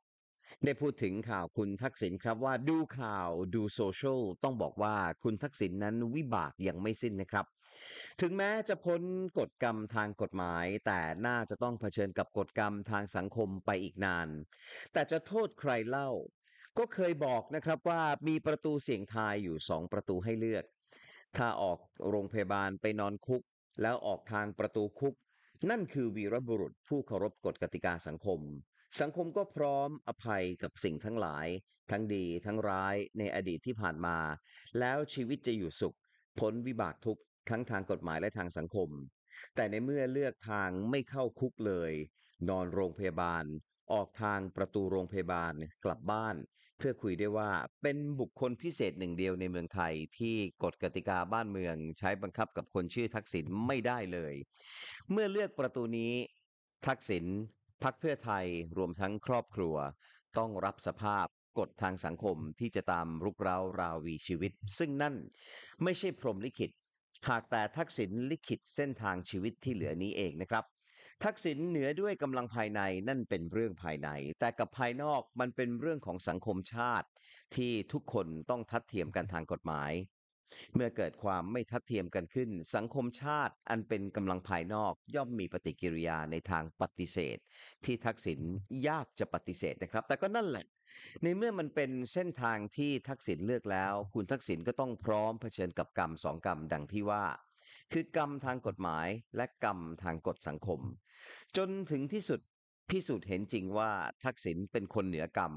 ได้พูดถึงข่าวคุณทักษิณครับว่าดูข่าวดูโซเชียลต้องบอกว่าคุณทักษิณนนั้นวิบากยังไม่สิ้นนะครับ ถึงแม้จะพ้นกฎกรรมทางกฎหมาย แต่น่าจะต้องเผชิญกับกฎกรรมทางสังคมไปอีกนาน แต่จะโทษใครเล่า ก็เคยบอกนะครับ ว่ามีประตูเสียงทายอยู่สองประตูให้เลือก ถ้าออกโรงพยาบาลไปนอนคุก แล้วออกทางประตูคุกนั่นคือวีรบุรุษผู้เคารพกฎกติกาสังคม สังคมก็พร้อมอภัยกับสิ่งทั้งหลาย ทั้งดีทั้งร้ายในอดีตที่ผ่านมา แล้วชีวิตจะอยู่สุขพ้นวิบากทุกข์ทั้งทางกฎหมายและทางสังคม แต่ในเมื่อเลือกทางไม่เข้าคุกเลย นอนโรงพยาบาล ออกทางประตูโรงพยาบาลกลับบ้านเพื่อคุยได้ว่าเป็นบุคคลพิเศษหนึ่งเดียวในเมืองไทยที่กฎกติกาบ้านเมืองใช้บังคับกับคนชื่อทักษิณไม่ได้เลย เมื่อเลือกประตูนี้ ทักษิณพักเพื่อไทยรวมทั้งครอบครัว ต้องรับสภาพกฎทางสังคมที่จะตามรุกเร้าราวีชีวิต ซึ่งนั่นไม่ใช่พรหมลิขิต หากแต่ทักษิณลิขิตเส้นทางชีวิตที่เหลือนี้เองนะครับทักษิณเหนือด้วยกำลังภายในนั่นเป็นเรื่องภายในแต่กับภายนอกมันเป็นเรื่องของสังคมชาติ ที่ทุกคนต้องทัดเทียมกันทางกฎหมาย เมื่อเกิดความไม่ทัดเทียมกันขึ้น สังคมชาติอันเป็นกำลังภายนอกย่อมมีปฏิกิริยาในทางปฏิเสธ ที่ทักษิณยากจะปฏิเสธนะครับ แต่ก็นั่นแหละ ในเมื่อมันเป็นเส้นทางที่ทักษิณเลือกแล้ว คุณทักษิณก็ต้องพร้อมเผชิญกับกรรมสองกรรมดังที่ว่าคือกรรมทางกฎหมายและกรรมทางกฎสังคม จนถึงที่สุดพิสูจน์เห็นจริงว่าทักษิณเป็นคนเหนือกรรม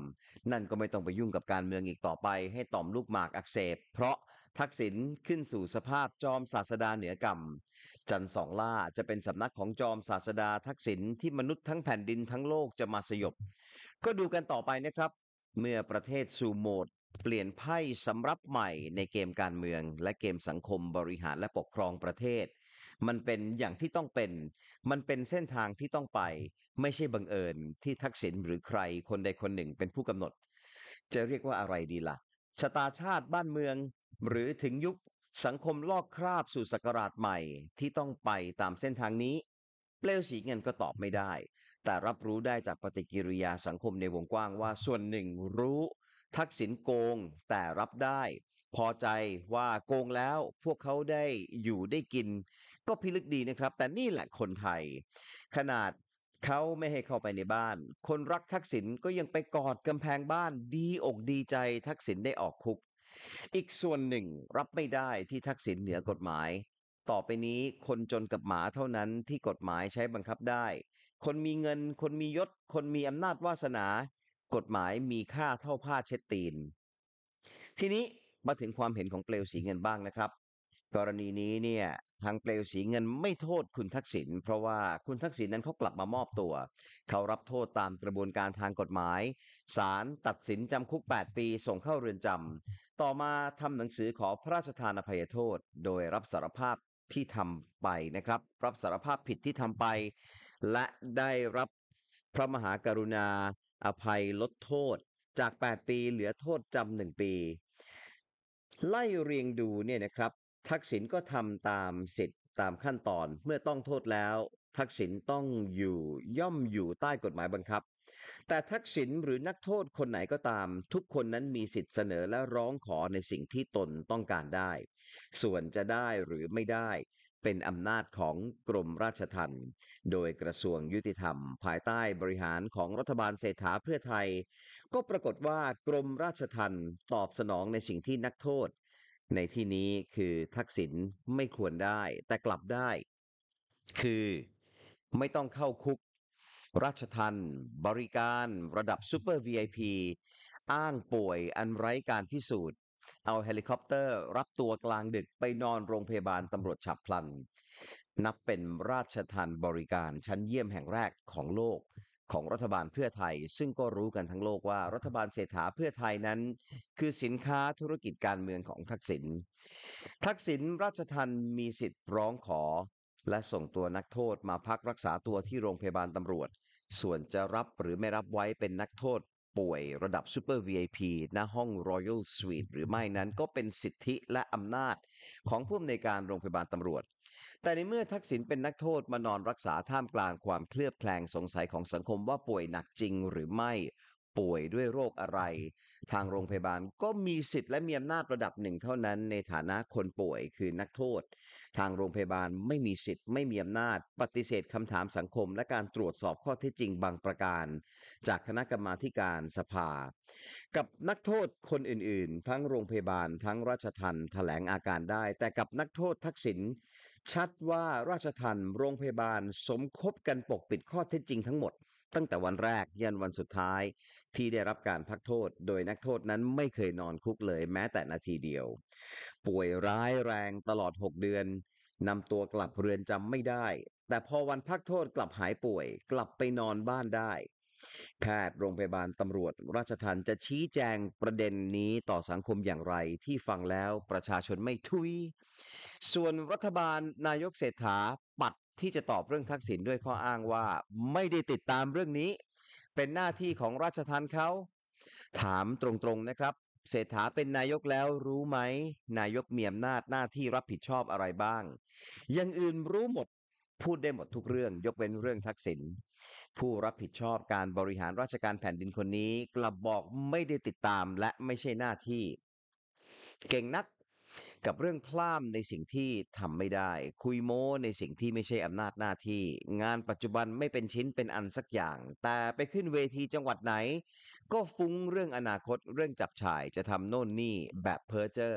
นั่นก็ไม่ต้องไปยุ่งกับการเมืองอีกต่อไป ให้ต่อมลูกหมากอักเสบเพราะทักษิณขึ้นสู่สภาพจอมศาสดาเหนือกรรม จันสองล่าจะเป็นสำนักของจอมศาสดาทักษิณที่มนุษย์ทั้งแผ่นดินทั้งโลกจะมาสยบ ก็ดูกันต่อไปนะครับเมื่อประเทศสู่โหมดเปลี่ยนไพ่สำรับใหม่ในเกมการเมืองและเกมสังคมบริหารและปกครองประเทศ มันเป็นอย่างที่ต้องเป็น มันเป็นเส้นทางที่ต้องไป ไม่ใช่บังเอิญที่ทักษิณหรือใคร คนใดคนหนึ่งเป็นผู้กำหนด จะเรียกว่าอะไรดีละ่ะชะตาชาติบ้านเมือง หรือถึงยุคสังคมลอกคราบสู่สกราชใหม่ ที่ต้องไปตามเส้นทางนี้ เปลวสีเงินก็ตอบไม่ได้ แต่รับรู้ได้จากปฏิกิริยาสังคมในวงกว้างว่า ส่วนหนึ่งรู้ทักษิณโกงแต่รับได้ พอใจว่าโกงแล้วพวกเขาได้อยู่ได้กิน ก็พิลึกดีนะครับ แต่นี่แหละคนไทย ขนาดเขาไม่ให้เข้าไปในบ้าน คนรักทักษิณก็ยังไปกอดกำแพงบ้านดีอกดีใจทักษิณได้ออกคุก อีกส่วนหนึ่ง รับไม่ได้ที่ทักษิณเหนือกฎหมาย ต่อไปนี้คนจนกับหมาเท่านั้นที่กฎหมายใช้บังคับได้ คนมีเงิน คนมียศ คนมีอำนาจวาสนากฎหมายมีค่าเท่าผ้าเช็ดตีน ทีนี้มาถึงความเห็นของเปลวสีเงินบ้างนะครับ กรณีนี้เนี่ยทางเปลวสีเงินไม่โทษคุณทักษิณเพราะว่าคุณทักษิณนั้นเขากลับมามอบตัว เขารับโทษตามกระบวนการทางกฎหมาย ศาลตัดสินจำคุก 8 ปีส่งเข้าเรือนจำ ต่อมาทำหนังสือขอพระราชทานอภัยโทษ โดยรับสารภาพที่ทำไปนะครับ รับสารภาพผิดที่ทำไป และได้รับพระมหากรุณาอภัยลดโทษจาก 8 ปีเหลือโทษจำหนึ่งปี ไล่เรียงดูเนี่ยนะครับ ทักษิณก็ทำตามสิทธิ์ตามขั้นตอนเมื่อต้องโทษแล้ว ทักษิณต้องอยู่ย่อมอยู่ใต้กฎหมายบังคับ แต่ทักษิณหรือนักโทษคนไหนก็ตาม ทุกคนนั้นมีสิทธิ์เสนอและร้องขอในสิ่งที่ตนต้องการได้ ส่วนจะได้หรือไม่ได้เป็นอำนาจของกรมราชทัณฑ์โดยกระทรวงยุติธรรม ภายใต้บริหารของรัฐบาลเศรษฐาเพื่อไทย ก็ปรากฏว่ากรมราชทัณฑ์ตอบสนองในสิ่งที่นักโทษ ในที่นี้คือทักษิณไม่ควรได้แต่กลับได้ คือไม่ต้องเข้าคุกราชทัณฑ์บริการระดับซูเปอร์ VIP อ้างป่วยอันไร้การพิสูจน์เอาเฮลิคอปเตอร์รับตัวกลางดึกไปนอนโรงพยาบาลตำรวจฉับพลันนับเป็นราชทานบริการชั้นเยี่ยมแห่งแรกของโลกของรัฐบาลเพื่อไทย ซึ่งก็รู้กันทั้งโลกว่ารัฐบาลเศรษฐาเพื่อไทยนั้น คือสินค้าธุรกิจการเมืองของทักษิณทักษิณราชทันมีสิทธิ์ร้องขอ และส่งตัวนักโทษมาพักรักษาตัวที่โรงพยาบาลตำรวจ ส่วนจะรับหรือไม่รับไว้เป็นนักโทษป่วยระดับซูเปอร์ VIP ณห้อง Royal Suite หรือไม่นั้นก็เป็นสิทธิและอำนาจ ของผู้อำนวยการโรงพยาบาลตำรวจ แต่ในเมื่อทักษิณเป็นนักโทษมานอนรักษาท่ามกลางความเคลือบแคลงสงสัยของสังคมว่าป่วยหนักจริงหรือไม่ป่วยด้วยโรคอะไร ทางโรงพยาบาลก็มีสิทธิ์และมีอำนาจระดับหนึ่งเท่านั้นในฐานะคนป่วยคือนักโทษทางโรงพยาบาลไม่มีสิทธิ์ไม่มีอำนาจปฏิเสธคำถามสังคมและการตรวจสอบข้อเท็จจริงบางประการ จากคณะกรรมาการสภา กับนักโทษคนอื่น ๆ ทั้งโรงพยาบาลทั้งราชทันแถลงอาการได้ แต่กับนักโทษทักษิณชัดว่าราชทันโรงพยาบาลสมคบกันปกปิดข้อเท็จจริงทั้งหมดตั้งแต่วันแรกยันวันสุดท้ายที่ได้รับการพักโทษ โดยนักโทษนั้นไม่เคยนอนคุกเลย แม้แต่นาทีเดียว ป่วยร้ายแรงตลอด6เดือนนำตัวกลับเรือนจำไม่ได้ แต่พอวันพักโทษกลับหายป่วยกลับไปนอนบ้านได้แพทย์โรงพยาบาลตำรวจ ราชทันจะชี้แจงประเด็นนี้ต่อสังคมอย่างไรที่ฟังแล้วประชาชนไม่ทุยส่วนรัฐบาลนายกเศรษฐาปัดที่จะตอบเรื่องทักษิณด้วยข้ออ้างว่าไม่ได้ติดตามเรื่องนี้ เป็นหน้าที่ของราชทันเขาถามตรงๆนะครับ เศรษฐาเป็นนายกแล้วรู้ไหมนายกมีอำนาจหน้าที่รับผิดชอบอะไรบ้างยังอื่นรู้หมดพูดได้หมดทุกเรื่องยกเป็นเรื่องทักษิณผู้รับผิดชอบการบริหารราชการแผ่นดินคนนี้กลับบอกไม่ได้ติดตามและไม่ใช่หน้าที่ เก่งนักกับเรื่องพลามในสิ่งที่ทำไม่ได้ คุยโม้ในสิ่งที่ไม่ใช่อำนาจหน้าที่ งานปัจจุบันไม่เป็นชิ้นเป็นอันสักอย่าง แต่ไปขึ้นเวทีจังหวัดไหน ก็ฟุ้งเรื่องอนาคตเรื่องจับฉ่าย จะทำโน่นนี่แบบเพ้อเจ้อ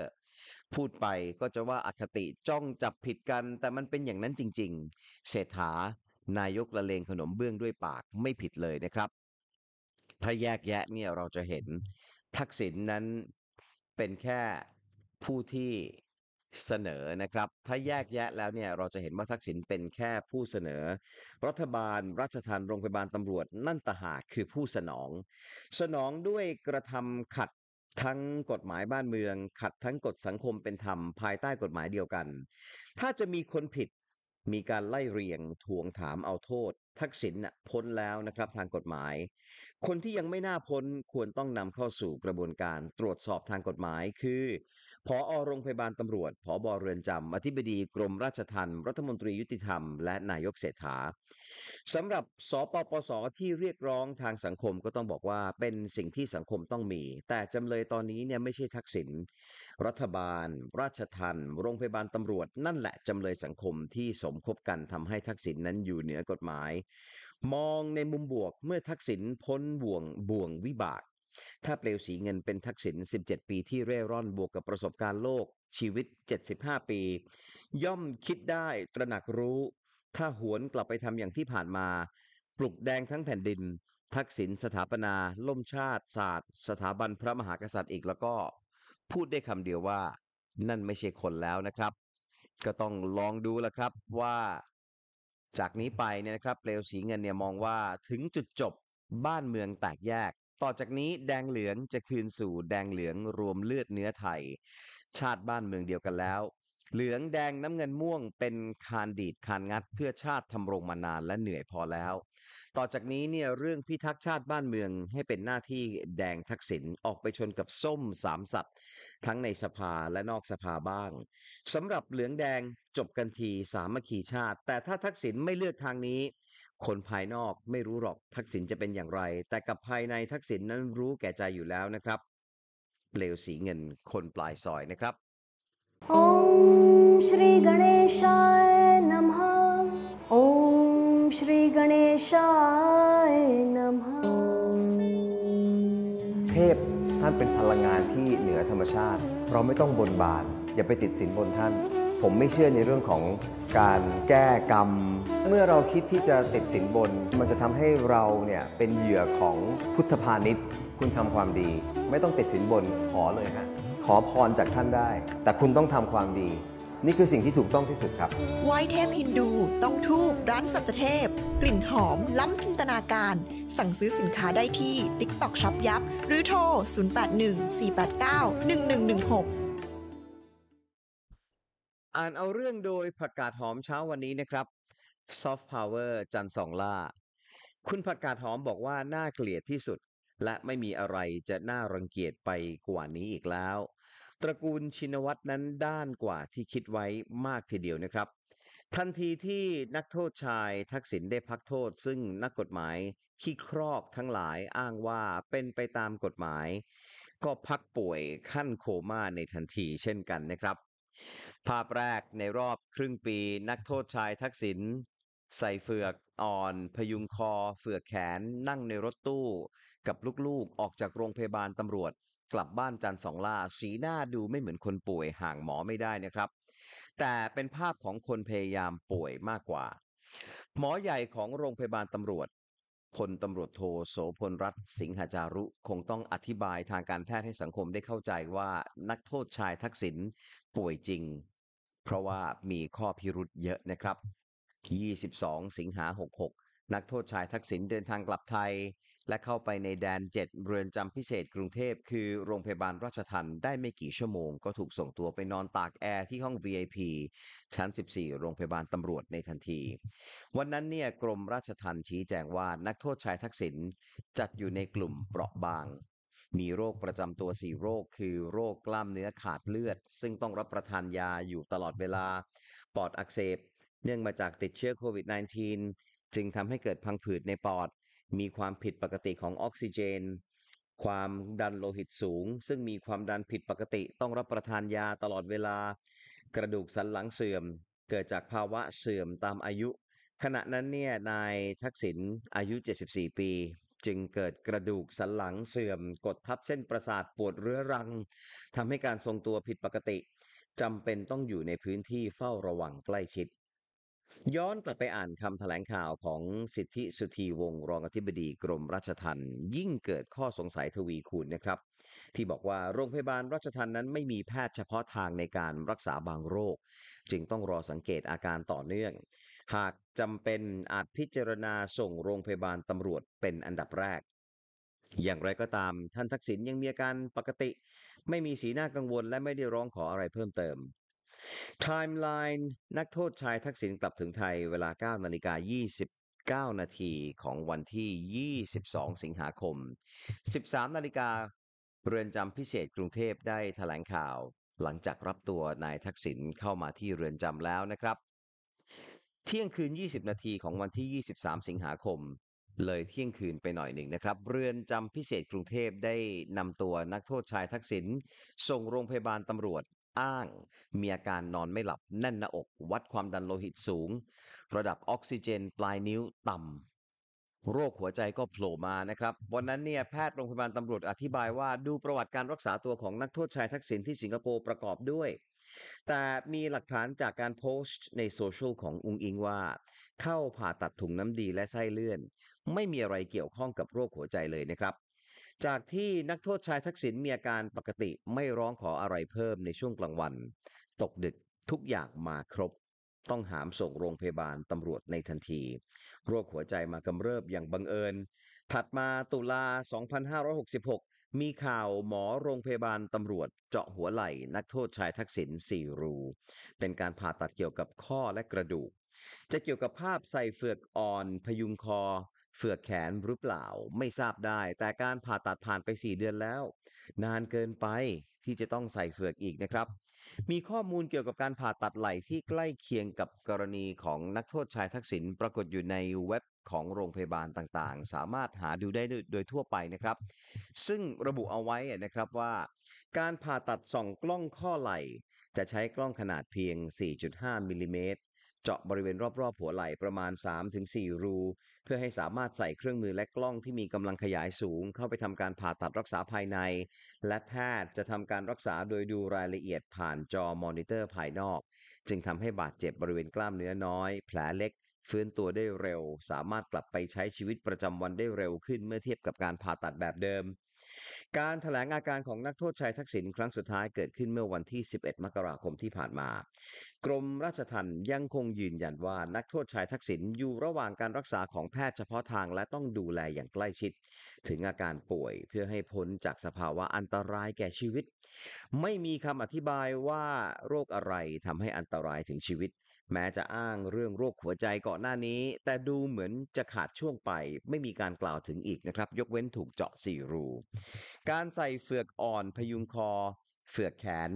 พูดไปก็จะว่าอาคติจ้องจับผิดกัน แต่มันเป็นอย่างนั้นจริงๆ เศรษฐานายกละเลงขนมเบื้องด้วยปากไม่ผิดเลยนะครับ ถ้าแยกแยะเนี่ยเราจะเห็น ทักษิณนนั้นเป็นแค่ผู้ที่เสนอนะครับ ถ้าแยกแยะแล้วเนี่ยเราจะเห็นว่าทักษิณเป็นแค่ผู้เสนอ รัฐบาลรัชทานโรงพยาบาลตำรวจนั่นตหาคือผู้สนอง สนองด้วยกระทำขัดทั้งกฎหมายบ้านเมือง ขัดทั้งกฎสังคมเป็นธรรม ภายใต้กฎหมายเดียวกัน ถ้าจะมีคนผิดมีการไล่เรียงทวงถามเอาโทษ ทักษิณพ้นแล้วนะครับทางกฎหมาย คนที่ยังไม่น่าพ้นควรต้องนำเข้าสู่กระบวนการตรวจสอบทางกฎหมายคือผอโรงพยาบาลตำรวจผอบอเรือนจำอธิบดีกรมราชทัณฑ์รัฐมนตรียุติธรรม และนายกเศรษฐา สำหรับสปปส ที่เรียกร้องทางสังคมก็ต้องบอกว่าเป็นสิ่งที่สังคมต้องมี แต่จำเลยตอนนี้เนี่ยไม่ใช่ทักษิณ รัฐบาล ราชทัณฑ์โรงพยาบาลตำรวจ นั่นแหละจำเลยสังคมที่สมคบกันทำให้ทักษิณนนั้นอยู่เหนือกฎหมาย มองในมุมบวกเมื่อทักษิณพ้นบ่วงบ่วงวิบากถ้าเปลวสีเงินเป็นทักษิณ 17 ปีที่เร่ร่อนบวกกับประสบการณ์โลก ชีวิต 75 ปี ย่อมคิดได้ตระหนักรู้ ถ้าหวนกลับไปทำอย่างที่ผ่านมา ปลุกแดงทั้งแผ่นดิน ทักษิณสถาปนา ล่มชาติ ศาสตร์ สถาบันพระมหากษัตริย์อีกแล้วก็ พูดได้คำเดียวว่า นั่นไม่ใช่คนแล้วนะครับ ก็ต้องลองดูแลครับว่า จากนี้ไปเนี่ยนะครับ เปลวสีเงินเนี่ยมองว่าถึงจุดจบ บ้านเมืองแตกแยกต่อจากนี้แดงเหลืองจะคืนสู่แดงเหลืองรวมเลือดเนื้อไทยชาติบ้านเมืองเดียวกันแล้ว เหลืองแดงน้ำเงินม่วงเป็นคานดีดคานงัดเพื่อชาติทำรงมานานและเหนื่อยพอแล้ว ต่อจากนี้เนี่ยเรื่องพิทักษ์ชาติบ้านเมืองให้เป็นหน้าที่แดงทักษิณออกไปชนกับส้มสามสัตว์ทั้งในสภาและนอกสภาบ้างสำหรับเหลืองแดงจบกันทีสามัคคีชาติ แต่ถ้าทักษิณไม่เลือกทางนี้คนภายนอกไม่รู้หรอกทักษิณจะเป็นอย่างไร แต่กับภายในทักษิณนนั้นรู้แก่ใจอยู่แล้วนะครับ เปลวสีเงินคนปลายซอยนะครับเทพ ท่านเป็นพลังงานที่เหนือธรรมชาติ เราไม่ต้องบนบานอย่าไปติดสินบนท่านผมไม่เชื่อในเรื่องของการแก้กรรม เมื่อเราคิดที่จะติดสินบน มันจะทำให้เราเนี่ยเป็นเหยื่อของพุทธพาณิชย์คุณทำความดี ไม่ต้องติดสินบนขอเลยฮะขอพรจากท่านได้ แต่คุณต้องทำความดี นี่คือสิ่งที่ถูกต้องที่สุดครับไหว้เทพฮินดูต้องทูบร้านสัจเทพ กลิ่นหอมล้ำจินตนาการ สั่งซื้อสินค้าได้ที่ t i กตอกช็อปยับหรือโทร081 489 1116อ่านเอาเรื่องโดยผักกาดหอมเช้าวันนี้นะครับซอฟต์พาวเวอร์จันสองล่า คุณผักกาดหอมบอกว่าน่าเกลียดที่สุด และไม่มีอะไรจะน่ารังเกียจไปกว่านี้อีกแล้ว ตระกูลชินวัตรนั้นด้านกว่าที่คิดไว้มากทีเดียวนะครับ ทันทีที่นักโทษชายทักษิณได้พักโทษซึ่งนักกฎหมายขี้ครอกทั้งหลายอ้างว่าเป็นไปตามกฎหมาย ก็พักป่วยขั้นโคม่าในทันทีเช่นกันนะครับภาพแรกในรอบครึ่งปี นักโทษชายทักษิณใส่เฟือกอ่อน พยุงคอเฟือกแขน นั่งในรถตู้ กับลูกๆ ออกจากโรงพยาบาลตำรวจ กลับบ้านจันสองล่า สีหน้าดูไม่เหมือนคนป่วยห่างหมอไม่ได้นะครับ แต่เป็นภาพของคนพยายามป่วยมากกว่า หมอใหญ่ของโรงพยาบาลตำรวจพลตำรวจโทโสพลรัตสิงหาจารุคงต้องอธิบายทางการแพทย์ให้สังคมได้เข้าใจว่านักโทษชายทักษิณป่วยจริงเพราะว่ามีข้อพิรุษเยอะนะครับ 22 สิงหา 66 นักโทษชายทักษิณเดินทางกลับไทย และเข้าไปในแดน 7 เรือนจำพิเศษกรุงเทพคือโรงพยาบาลราชทันได้ไม่กี่ชั่วโมงก็ถูกส่งตัวไปนอนตากแอร์ที่ห้อง VIP ชั้น 14 โรงพยาบาลตำรวจในทันที วันนั้นเนี่ยกรมราชทันชี้แจงว่านักโทษชายทักษิณจัดอยู่ในกลุ่มเปราะบางมีโรคประจำตัว 4 โรคคือโรคกล้ามเนื้อขาดเลือด ซึ่งต้องรับประทานยาอยู่ตลอดเวลา ปอดอักเสบเนื่องมาจากติดเชื้อโควิด -19 จึงทำให้เกิดพังผืดในปอด มีความผิดปกติของออกซิเจน ความดันโลหิตสูง ซึ่งมีความดันผิดปกติต้องรับประทานยาตลอดเวลา กระดูกสันหลังเสื่อม เกิดจากภาวะเสื่อมตามอายุ ขณะนั้นเนี่ยนายทักษิณอายุ 74 ปีจึงเกิดกระดูกสันหลังเสื่อม กดทับเส้นประสาทปวดเรื้อรังทำให้การทรงตัวผิดปกติจำเป็นต้องอยู่ในพื้นที่เฝ้าระวังใกล้ชิด ย้อนกลับไปอ่านคำแถลงข่าวของสิทธิสุธีวงรองอธิบดีกรมราชทัณฑ์ยิ่งเกิดข้อสงสัยทวีคูณนะครับ ที่บอกว่าโรงพยาบาลราชทัณฑ์นั้นไม่มีแพทย์เฉพาะทางในการรักษาบางโรค จึงต้องรอสังเกตอาการต่อเนื่องหากจำเป็นอาจพิจารณาส่งโรงพยาบาลตำรวจเป็นอันดับแรก อย่างไรก็ตามท่านทักษิณยังมีอาการปกติ ไม่มีสีหน้ากังวลและไม่ได้ร้องขออะไรเพิ่มเติมไทม์ไลน์นักโทษชายทักษิณกลับถึงไทยเวลา9นาฬิกา29 นาทีของวันที่ 22 สิงหาคม 13นาฬิกาเรือนจำพิเศษกรุงเทพได้ถแถลงข่าว หลังจากรับตัวนายทักษิณเข้ามาที่เรือนจำแล้วนะครับเที่ยงคืน 20 นาทีของวันที่ 23 สิงหาคม เลยเที่ยงคืนไปหน่อยหนึ่งนะครับ เรือนจำพิเศษกรุงเทพได้นำตัวนักโทษชายทักษิณส่งโรงพยาบาลตำรวจอ้าง มีอาการนอนไม่หลับแน่นหน้าอก วัดความดันโลหิตสูง ระดับออกซิเจนปลายนิ้วต่ำโรคหัวใจก็โผล่มานะครับ วันนั้นเนี่ย แพทย์โรงพยาบาลตำรวจอธิบายว่าดูประวัติการรักษาตัวของนักโทษชายทักษิณที่สิงคโปร์ประกอบด้วย แต่มีหลักฐานจากการโพสต์ ในโซเชียลของอุงอิงว่า เข้าผ่าตัดถุงน้ำดีและไส้เลื่อน ไม่มีอะไรเกี่ยวข้องกับโรคหัวใจเลยนะครับ จากที่นักโทษชายทักษิณมีอาการปกติไม่ร้องขออะไรเพิ่มในช่วงกลางวัน ตกดึกทุกอย่างมาครบต้องหามส่งโรงพยาบาลตำรวจในทันทีโรคหัวใจมากำเริบอย่างบังเอิญ ถัดมาตุลา 2566 มีข่าวหมอโรงพยาบาลตำรวจ เจาะหัวไหล่นักโทษชายทักษิณสี่รู เป็นการผ่าตัดเกี่ยวกับข้อและกระดูก จะเกี่ยวกับภาพใส่เฟือกอ่อนพยุงคอเฟือกแขนหรือเปล่าไม่ทราบได้ แต่การผ่าตัดผ่านไป 4 เดือนแล้ว นานเกินไปที่จะต้องใส่เฟือกอีกนะครับมีข้อมูลเกี่ยวกับการผ่าตัดไหล่ที่ใกล้เคียงกับกรณีของนักโทษชายทักษิณปรากฏอยู่ในเว็บของโรงพยาบาลต่างๆ สามารถหาดูได้โดยทั่วไปนะครับ ซึ่งระบุเอาไว้นะครับว่า การผ่าตัดส่องกล้องข้อไหล่ จะใช้กล้องขนาดเพียง 4.5 มิลิเมตรเจาะบริเวณรอบๆหัวไหล่ประมาณ 3-4 รู เพื่อให้สามารถใส่เครื่องมือและกล้องที่มีกำลังขยายสูง เข้าไปทำการผ่าตัดรักษาภายใน และแพทย์จะทำการรักษาโดยดูรายละเอียดผ่านจอมอนิเตอร์ภายนอก จึงทำให้บาดเจ็บบริเวณกล้ามเนื้อน้อย แผลเล็ก ฟื้นตัวได้เร็ว สามารถกลับไปใช้ชีวิตประจำวันได้เร็วขึ้นเมื่อเทียบกับการผ่าตัดแบบเดิมการถแถลงอาการของนักโทษชายทักษิณครั้งสุดท้ายเกิดขึ้นเมื่อวันที่ 11 มกราคมที่ผ่านมา กรมราชทัณฑ์ยังคงยืนยันว่านักโทษชายทักษิณอยู่ระหว่างการรักษาของแพทย์เฉพาะทางและต้องดูแลอย่างใกล้ชิด ถึงอาการป่วยเพื่อให้พ้นจากสภาวะอันตรายแก่ชีวิต ไม่มีคำอธิบายว่าโรคอะไรทำให้อันตรายถึงชีวิตแม้จะอ้างเรื่องโรคหัวใจก่อนหน้านี้ แต่ดูเหมือนจะขาดช่วงไป ไม่มีการกล่าวถึงอีกนะครับ ยกเว้นถูกเจาะสี่รู การใส่เฟือกอ่อนพยุงคอเฟือกแขน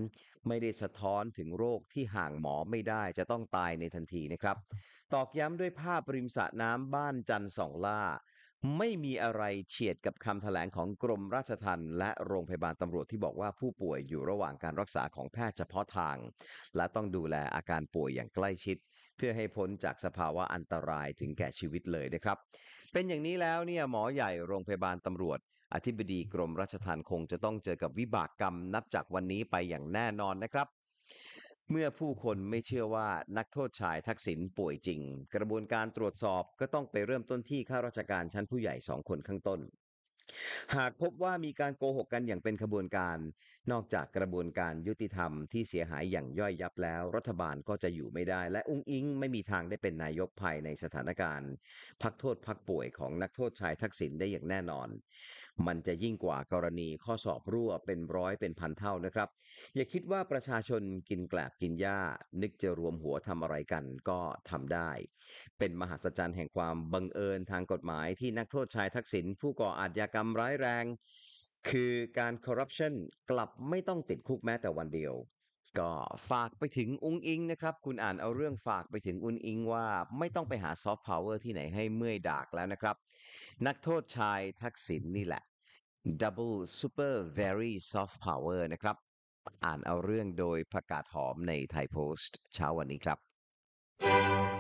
ไม่ได้สะท้อนถึงโรคที่ห่างหมอไม่ได้จะต้องตายในทันทีนะครับ ตอกย้ำด้วยภาพริมสระน้ำบ้านจันสองล่าไม่มีอะไรเฉียดกับคำแถลงของกรมราชทัณฑ์และโรงพยาบาลตำรวจที่บอกว่าผู้ป่วยอยู่ระหว่างการรักษาของแพทย์เฉพาะทาง และต้องดูแลอาการป่วยอย่างใกล้ชิด เพื่อให้พ้นจากสภาวะอันตรายถึงแก่ชีวิตเลยนะครับ เป็นอย่างนี้แล้วเนี่ยหมอใหญ่โรงพยาบาลตำรวจอธิบดีกรมราชทัณฑ์คงจะต้องเจอกับวิบากกรรมนับจากวันนี้ไปอย่างแน่นอนนะครับเมื่อผู้คนไม่เชื่อว่านักโทษชายทักษิณป่วยจริง กระบวนการตรวจสอบก็ต้องไปเริ่มต้นที่ข้าราชการชั้นผู้ใหญ่สองคนข้างต้น หากพบว่ามีการโกหกกันอย่างเป็นขบวนการ นอกจากกระบวนการยุติธรรมที่เสียหายอย่างย่อยยับแล้วรัฐบาลก็จะอยู่ไม่ได้ และอุ้งอิงไม่มีทางได้เป็นนายกภายในสถานการณ์พักโทษพักป่วยของนักโทษชายทักษิณได้อย่างแน่นอนมันจะยิ่งกว่ากรณีข้อสอบรั่วเป็นร้อยเป็นพันเท่านะครับ อย่าคิดว่าประชาชนกินแกลบกินหญ้านึกจะรวมหัวทำอะไรกันก็ทำได้ เป็นมหัศจรรย์แห่งความบังเอิญทางกฎหมายที่นักโทษชายทักษิณผู้ก่ออาชญากรรมร้ายแรง คือการคอร์รัปชันกลับไม่ต้องติดคุกแม้แต่วันเดียว ก็ฝากไปถึงอุ้งอิงนะครับคุณอ่านเอาเรื่องฝากไปถึงอุ้งอิงว่าไม่ต้องไปหาซอฟต์พาวเวอร์ที่ไหนให้เมื่อยดากแล้วนะครับ นักโทษชายทักษิณนนี่แหละ Double Super Very Soft Power นะครับ อ่านเอาเรื่องโดยประกาศหอมในไทยโพสต์เช้าวันนี้ครับ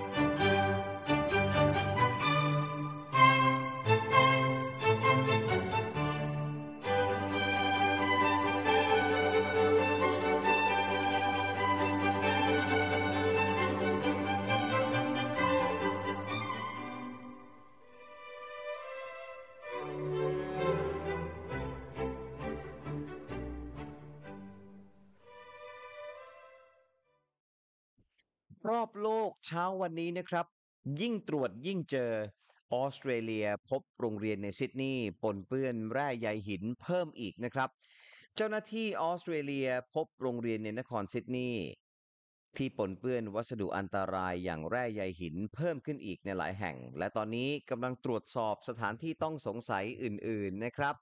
รอบโลกเช้าวันนี้นะครับยิ่งตรวจยิ่งเจอออสเตรเลียพบโรงเรียนในซิดนีย์ปนเปื้อนแร่ใยหินเพิ่มอีกนะครับ เจ้าหน้าที่ออสเตรเลียพบโรงเรียนในนครซิดนีย์ที่ปนเปื้อนวัสดุอันตรายอย่างแร่ใยหินเพิ่มขึ้นอีกในหลายแห่ง และตอนนี้กำลังตรวจสอบสถานที่ต้องสงสัยอื่น ๆนะครับ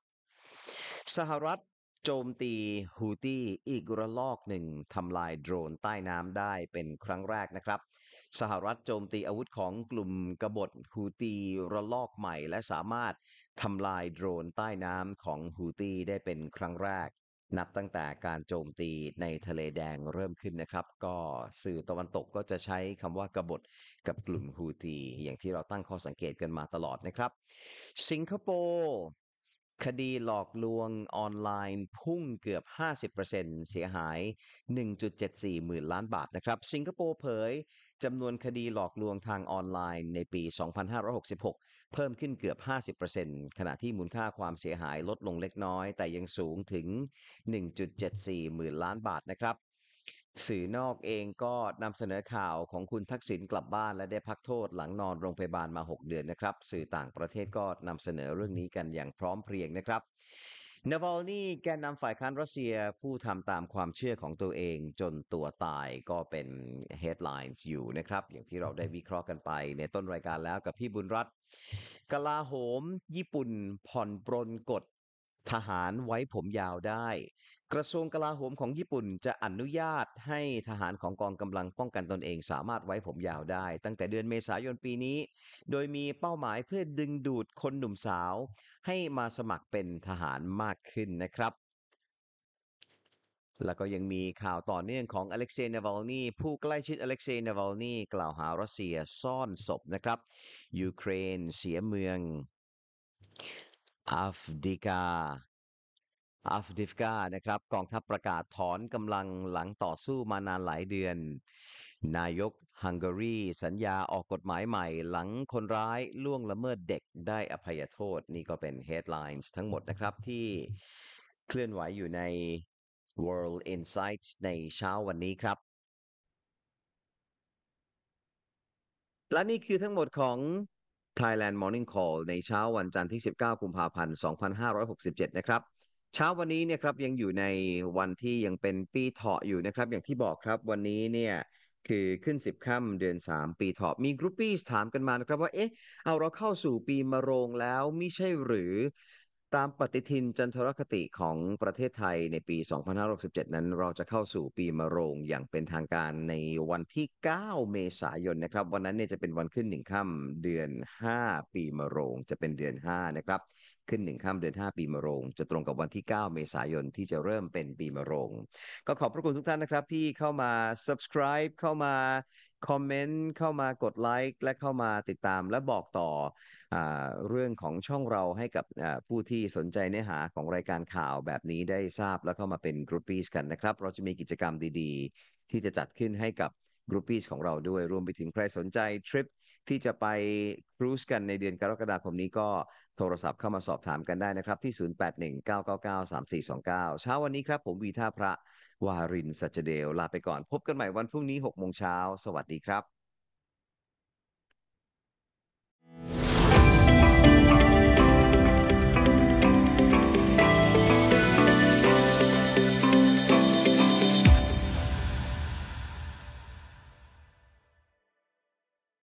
สหรัฐโจมตีฮูตี้อีกระลอกหนึ่งทำลายโดรนใต้น้ำได้เป็นครั้งแรกนะครับ สหรัฐโจมตีอาวุธของกลุ่มกบฏฮูตีระลอกใหม่และสามารถทำลายโดรนใต้น้ำของฮูตีได้เป็นครั้งแรก นับตั้งแต่การโจมตีในทะเลแดงเริ่มขึ้นนะครับ ก็สื่อตะวันตกก็จะใช้คำว่ากบฏกับกลุ่มฮูตีอย่างที่เราตั้งข้อสังเกตกันมาตลอดนะครับ สิงคโปร์คดีหลอกลวงออนไลน์พุ่งเกือบ 50%เสียหาย 1.74 หมื่นล้านบาทนะครับ สิงคโปร์เผยจำนวนคดีหลอกลวงทางออนไลน์ในปี 2566 เพิ่มขึ้นเกือบ 50%ขณะที่มูลค่าความเสียหายลดลงเล็กน้อย แต่ยังสูงถึง 1.74 หมื่นล้านบาทนะครับสื่อนอกเองก็นำเสนอข่าวของคุณทักษิณกลับบ้านและได้พักโทษหลังนอนโรงพยาบาลมา 6 เดือนนะครับ สื่อต่างประเทศก็นำเสนอเรื่องนี้กัน อย่างพร้อมเพรียงนะครับนาวลนี่แกนนำฝ่ายค้านรัสเซียผู้ทำตามความเชื่อของตัวเองจนตัวตายก็เป็นเฮดไลน์อยู่นะครับ อย่างที่เราได้วิเคราะห์กันไป ในต้นรายการแล้วกับพี่บุญรัตน์กลาโหม ญี่ปุ่นผ่อนปรนกฎทหารไว้ผมยาวได้กระทรวงกลาโหมของญี่ปุ่นจะอนุญาตให้ทหารของกองกำลังป้องกันตนเองสามารถไว้ผมยาวได้ ตั้งแต่เดือนเมษายนปีนี้โดยมีเป้าหมายเพื่อดึงดูดคนหนุ่มสาวให้มาสมัครเป็นทหารมากขึ้นนะครับ แล้วก็ยังมีข่าวต่อเนื่องของอเล็กเซย์นาวลนีผู้ใกล้ชิดอเล็กเซย์นาวลนีกล่าวหารัสเซียซ่อนศพนะครับยูเครนเสียเมืองอัฟดิกาอัฟดิฟกานะครับ กองทัพประกาศถอนกำลังหลังต่อสู้มานานหลายเดือน นายกฮังการีสัญญาออกกฎหมายใหม่หลังคนร้ายล่วงละเมิดเด็กได้อภัยโทษ นี่ก็เป็นเฮดไลน์ทั้งหมดนะครับที่เคลื่อนไหวอยู่ใน World Insights ในเช้าวันนี้ครับ และนี่คือทั้งหมดของ Thailand Morning Call ในเช้าวันจันทร์ที่ 19กุมภาพันธ์ 2567 นะครับเช้าวันนี้เนี่ยครับยังอยู่ในวันที่ยังเป็นปีเถาะอยู่นะครับอย่างที่บอกครับวันนี้เนี่ยคือขึ้นสิบค่ำเดือนสามปีเถาะมีกรุ๊ปปี้ถามกันมานะครับว่าเอ๊ะเอาเราเข้าสู่ปีมะโรงแล้วไม่ใช่หรือตามปฏิทินจันทรคติของประเทศไทยในปี 2567 นั้นเราจะเข้าสู่ปีมะโรงอย่างเป็นทางการในวันที่ 9 เมษายนนะครับ วันนั้นเนี่ยจะเป็นวันขึ้นหนึ่งค่ำเดือน 5 ปีมะโรงจะเป็นเดือน 5 นะครับขึ้นหนึ่งค่ำเดือน 5 ปีมะโรง จะตรงกับวันที่ 9 เมษายนที่จะเริ่มเป็นปีมะโรงก็ขอบพระคุณทุกท่านนะครับที่เข้ามา subscribe เข้ามาคอมเมนต์เข้ามากดไลค์และเข้ามาติดตาม และบอกต่ออเรื่องของช่องเราให้กับผู้ที่สนใจเนื้อหาของรายการข่าวแบบนี้ได้ทราบและเข้ามาเป็นกรุ๊ปปี้กันนะครับเราจะมีกิจกรรมดีๆ ที่จะจัดขึ้นให้กับกรุ๊ปปี้ของเราด้วยรวมไปถึงใครสนใจทริปที่จะไปครูซกันในเดือนกรกฎาคมนี้ก็โทรศัพท์เข้ามาสอบถามกันได้นะครับที่0819993429 เช้าวันนี้ครับผมวีท่าพระวารินสัจเดลลาไปก่อน พบกันใหม่วันพรุ่งนี้6โมงเช้าสวัสดีครับ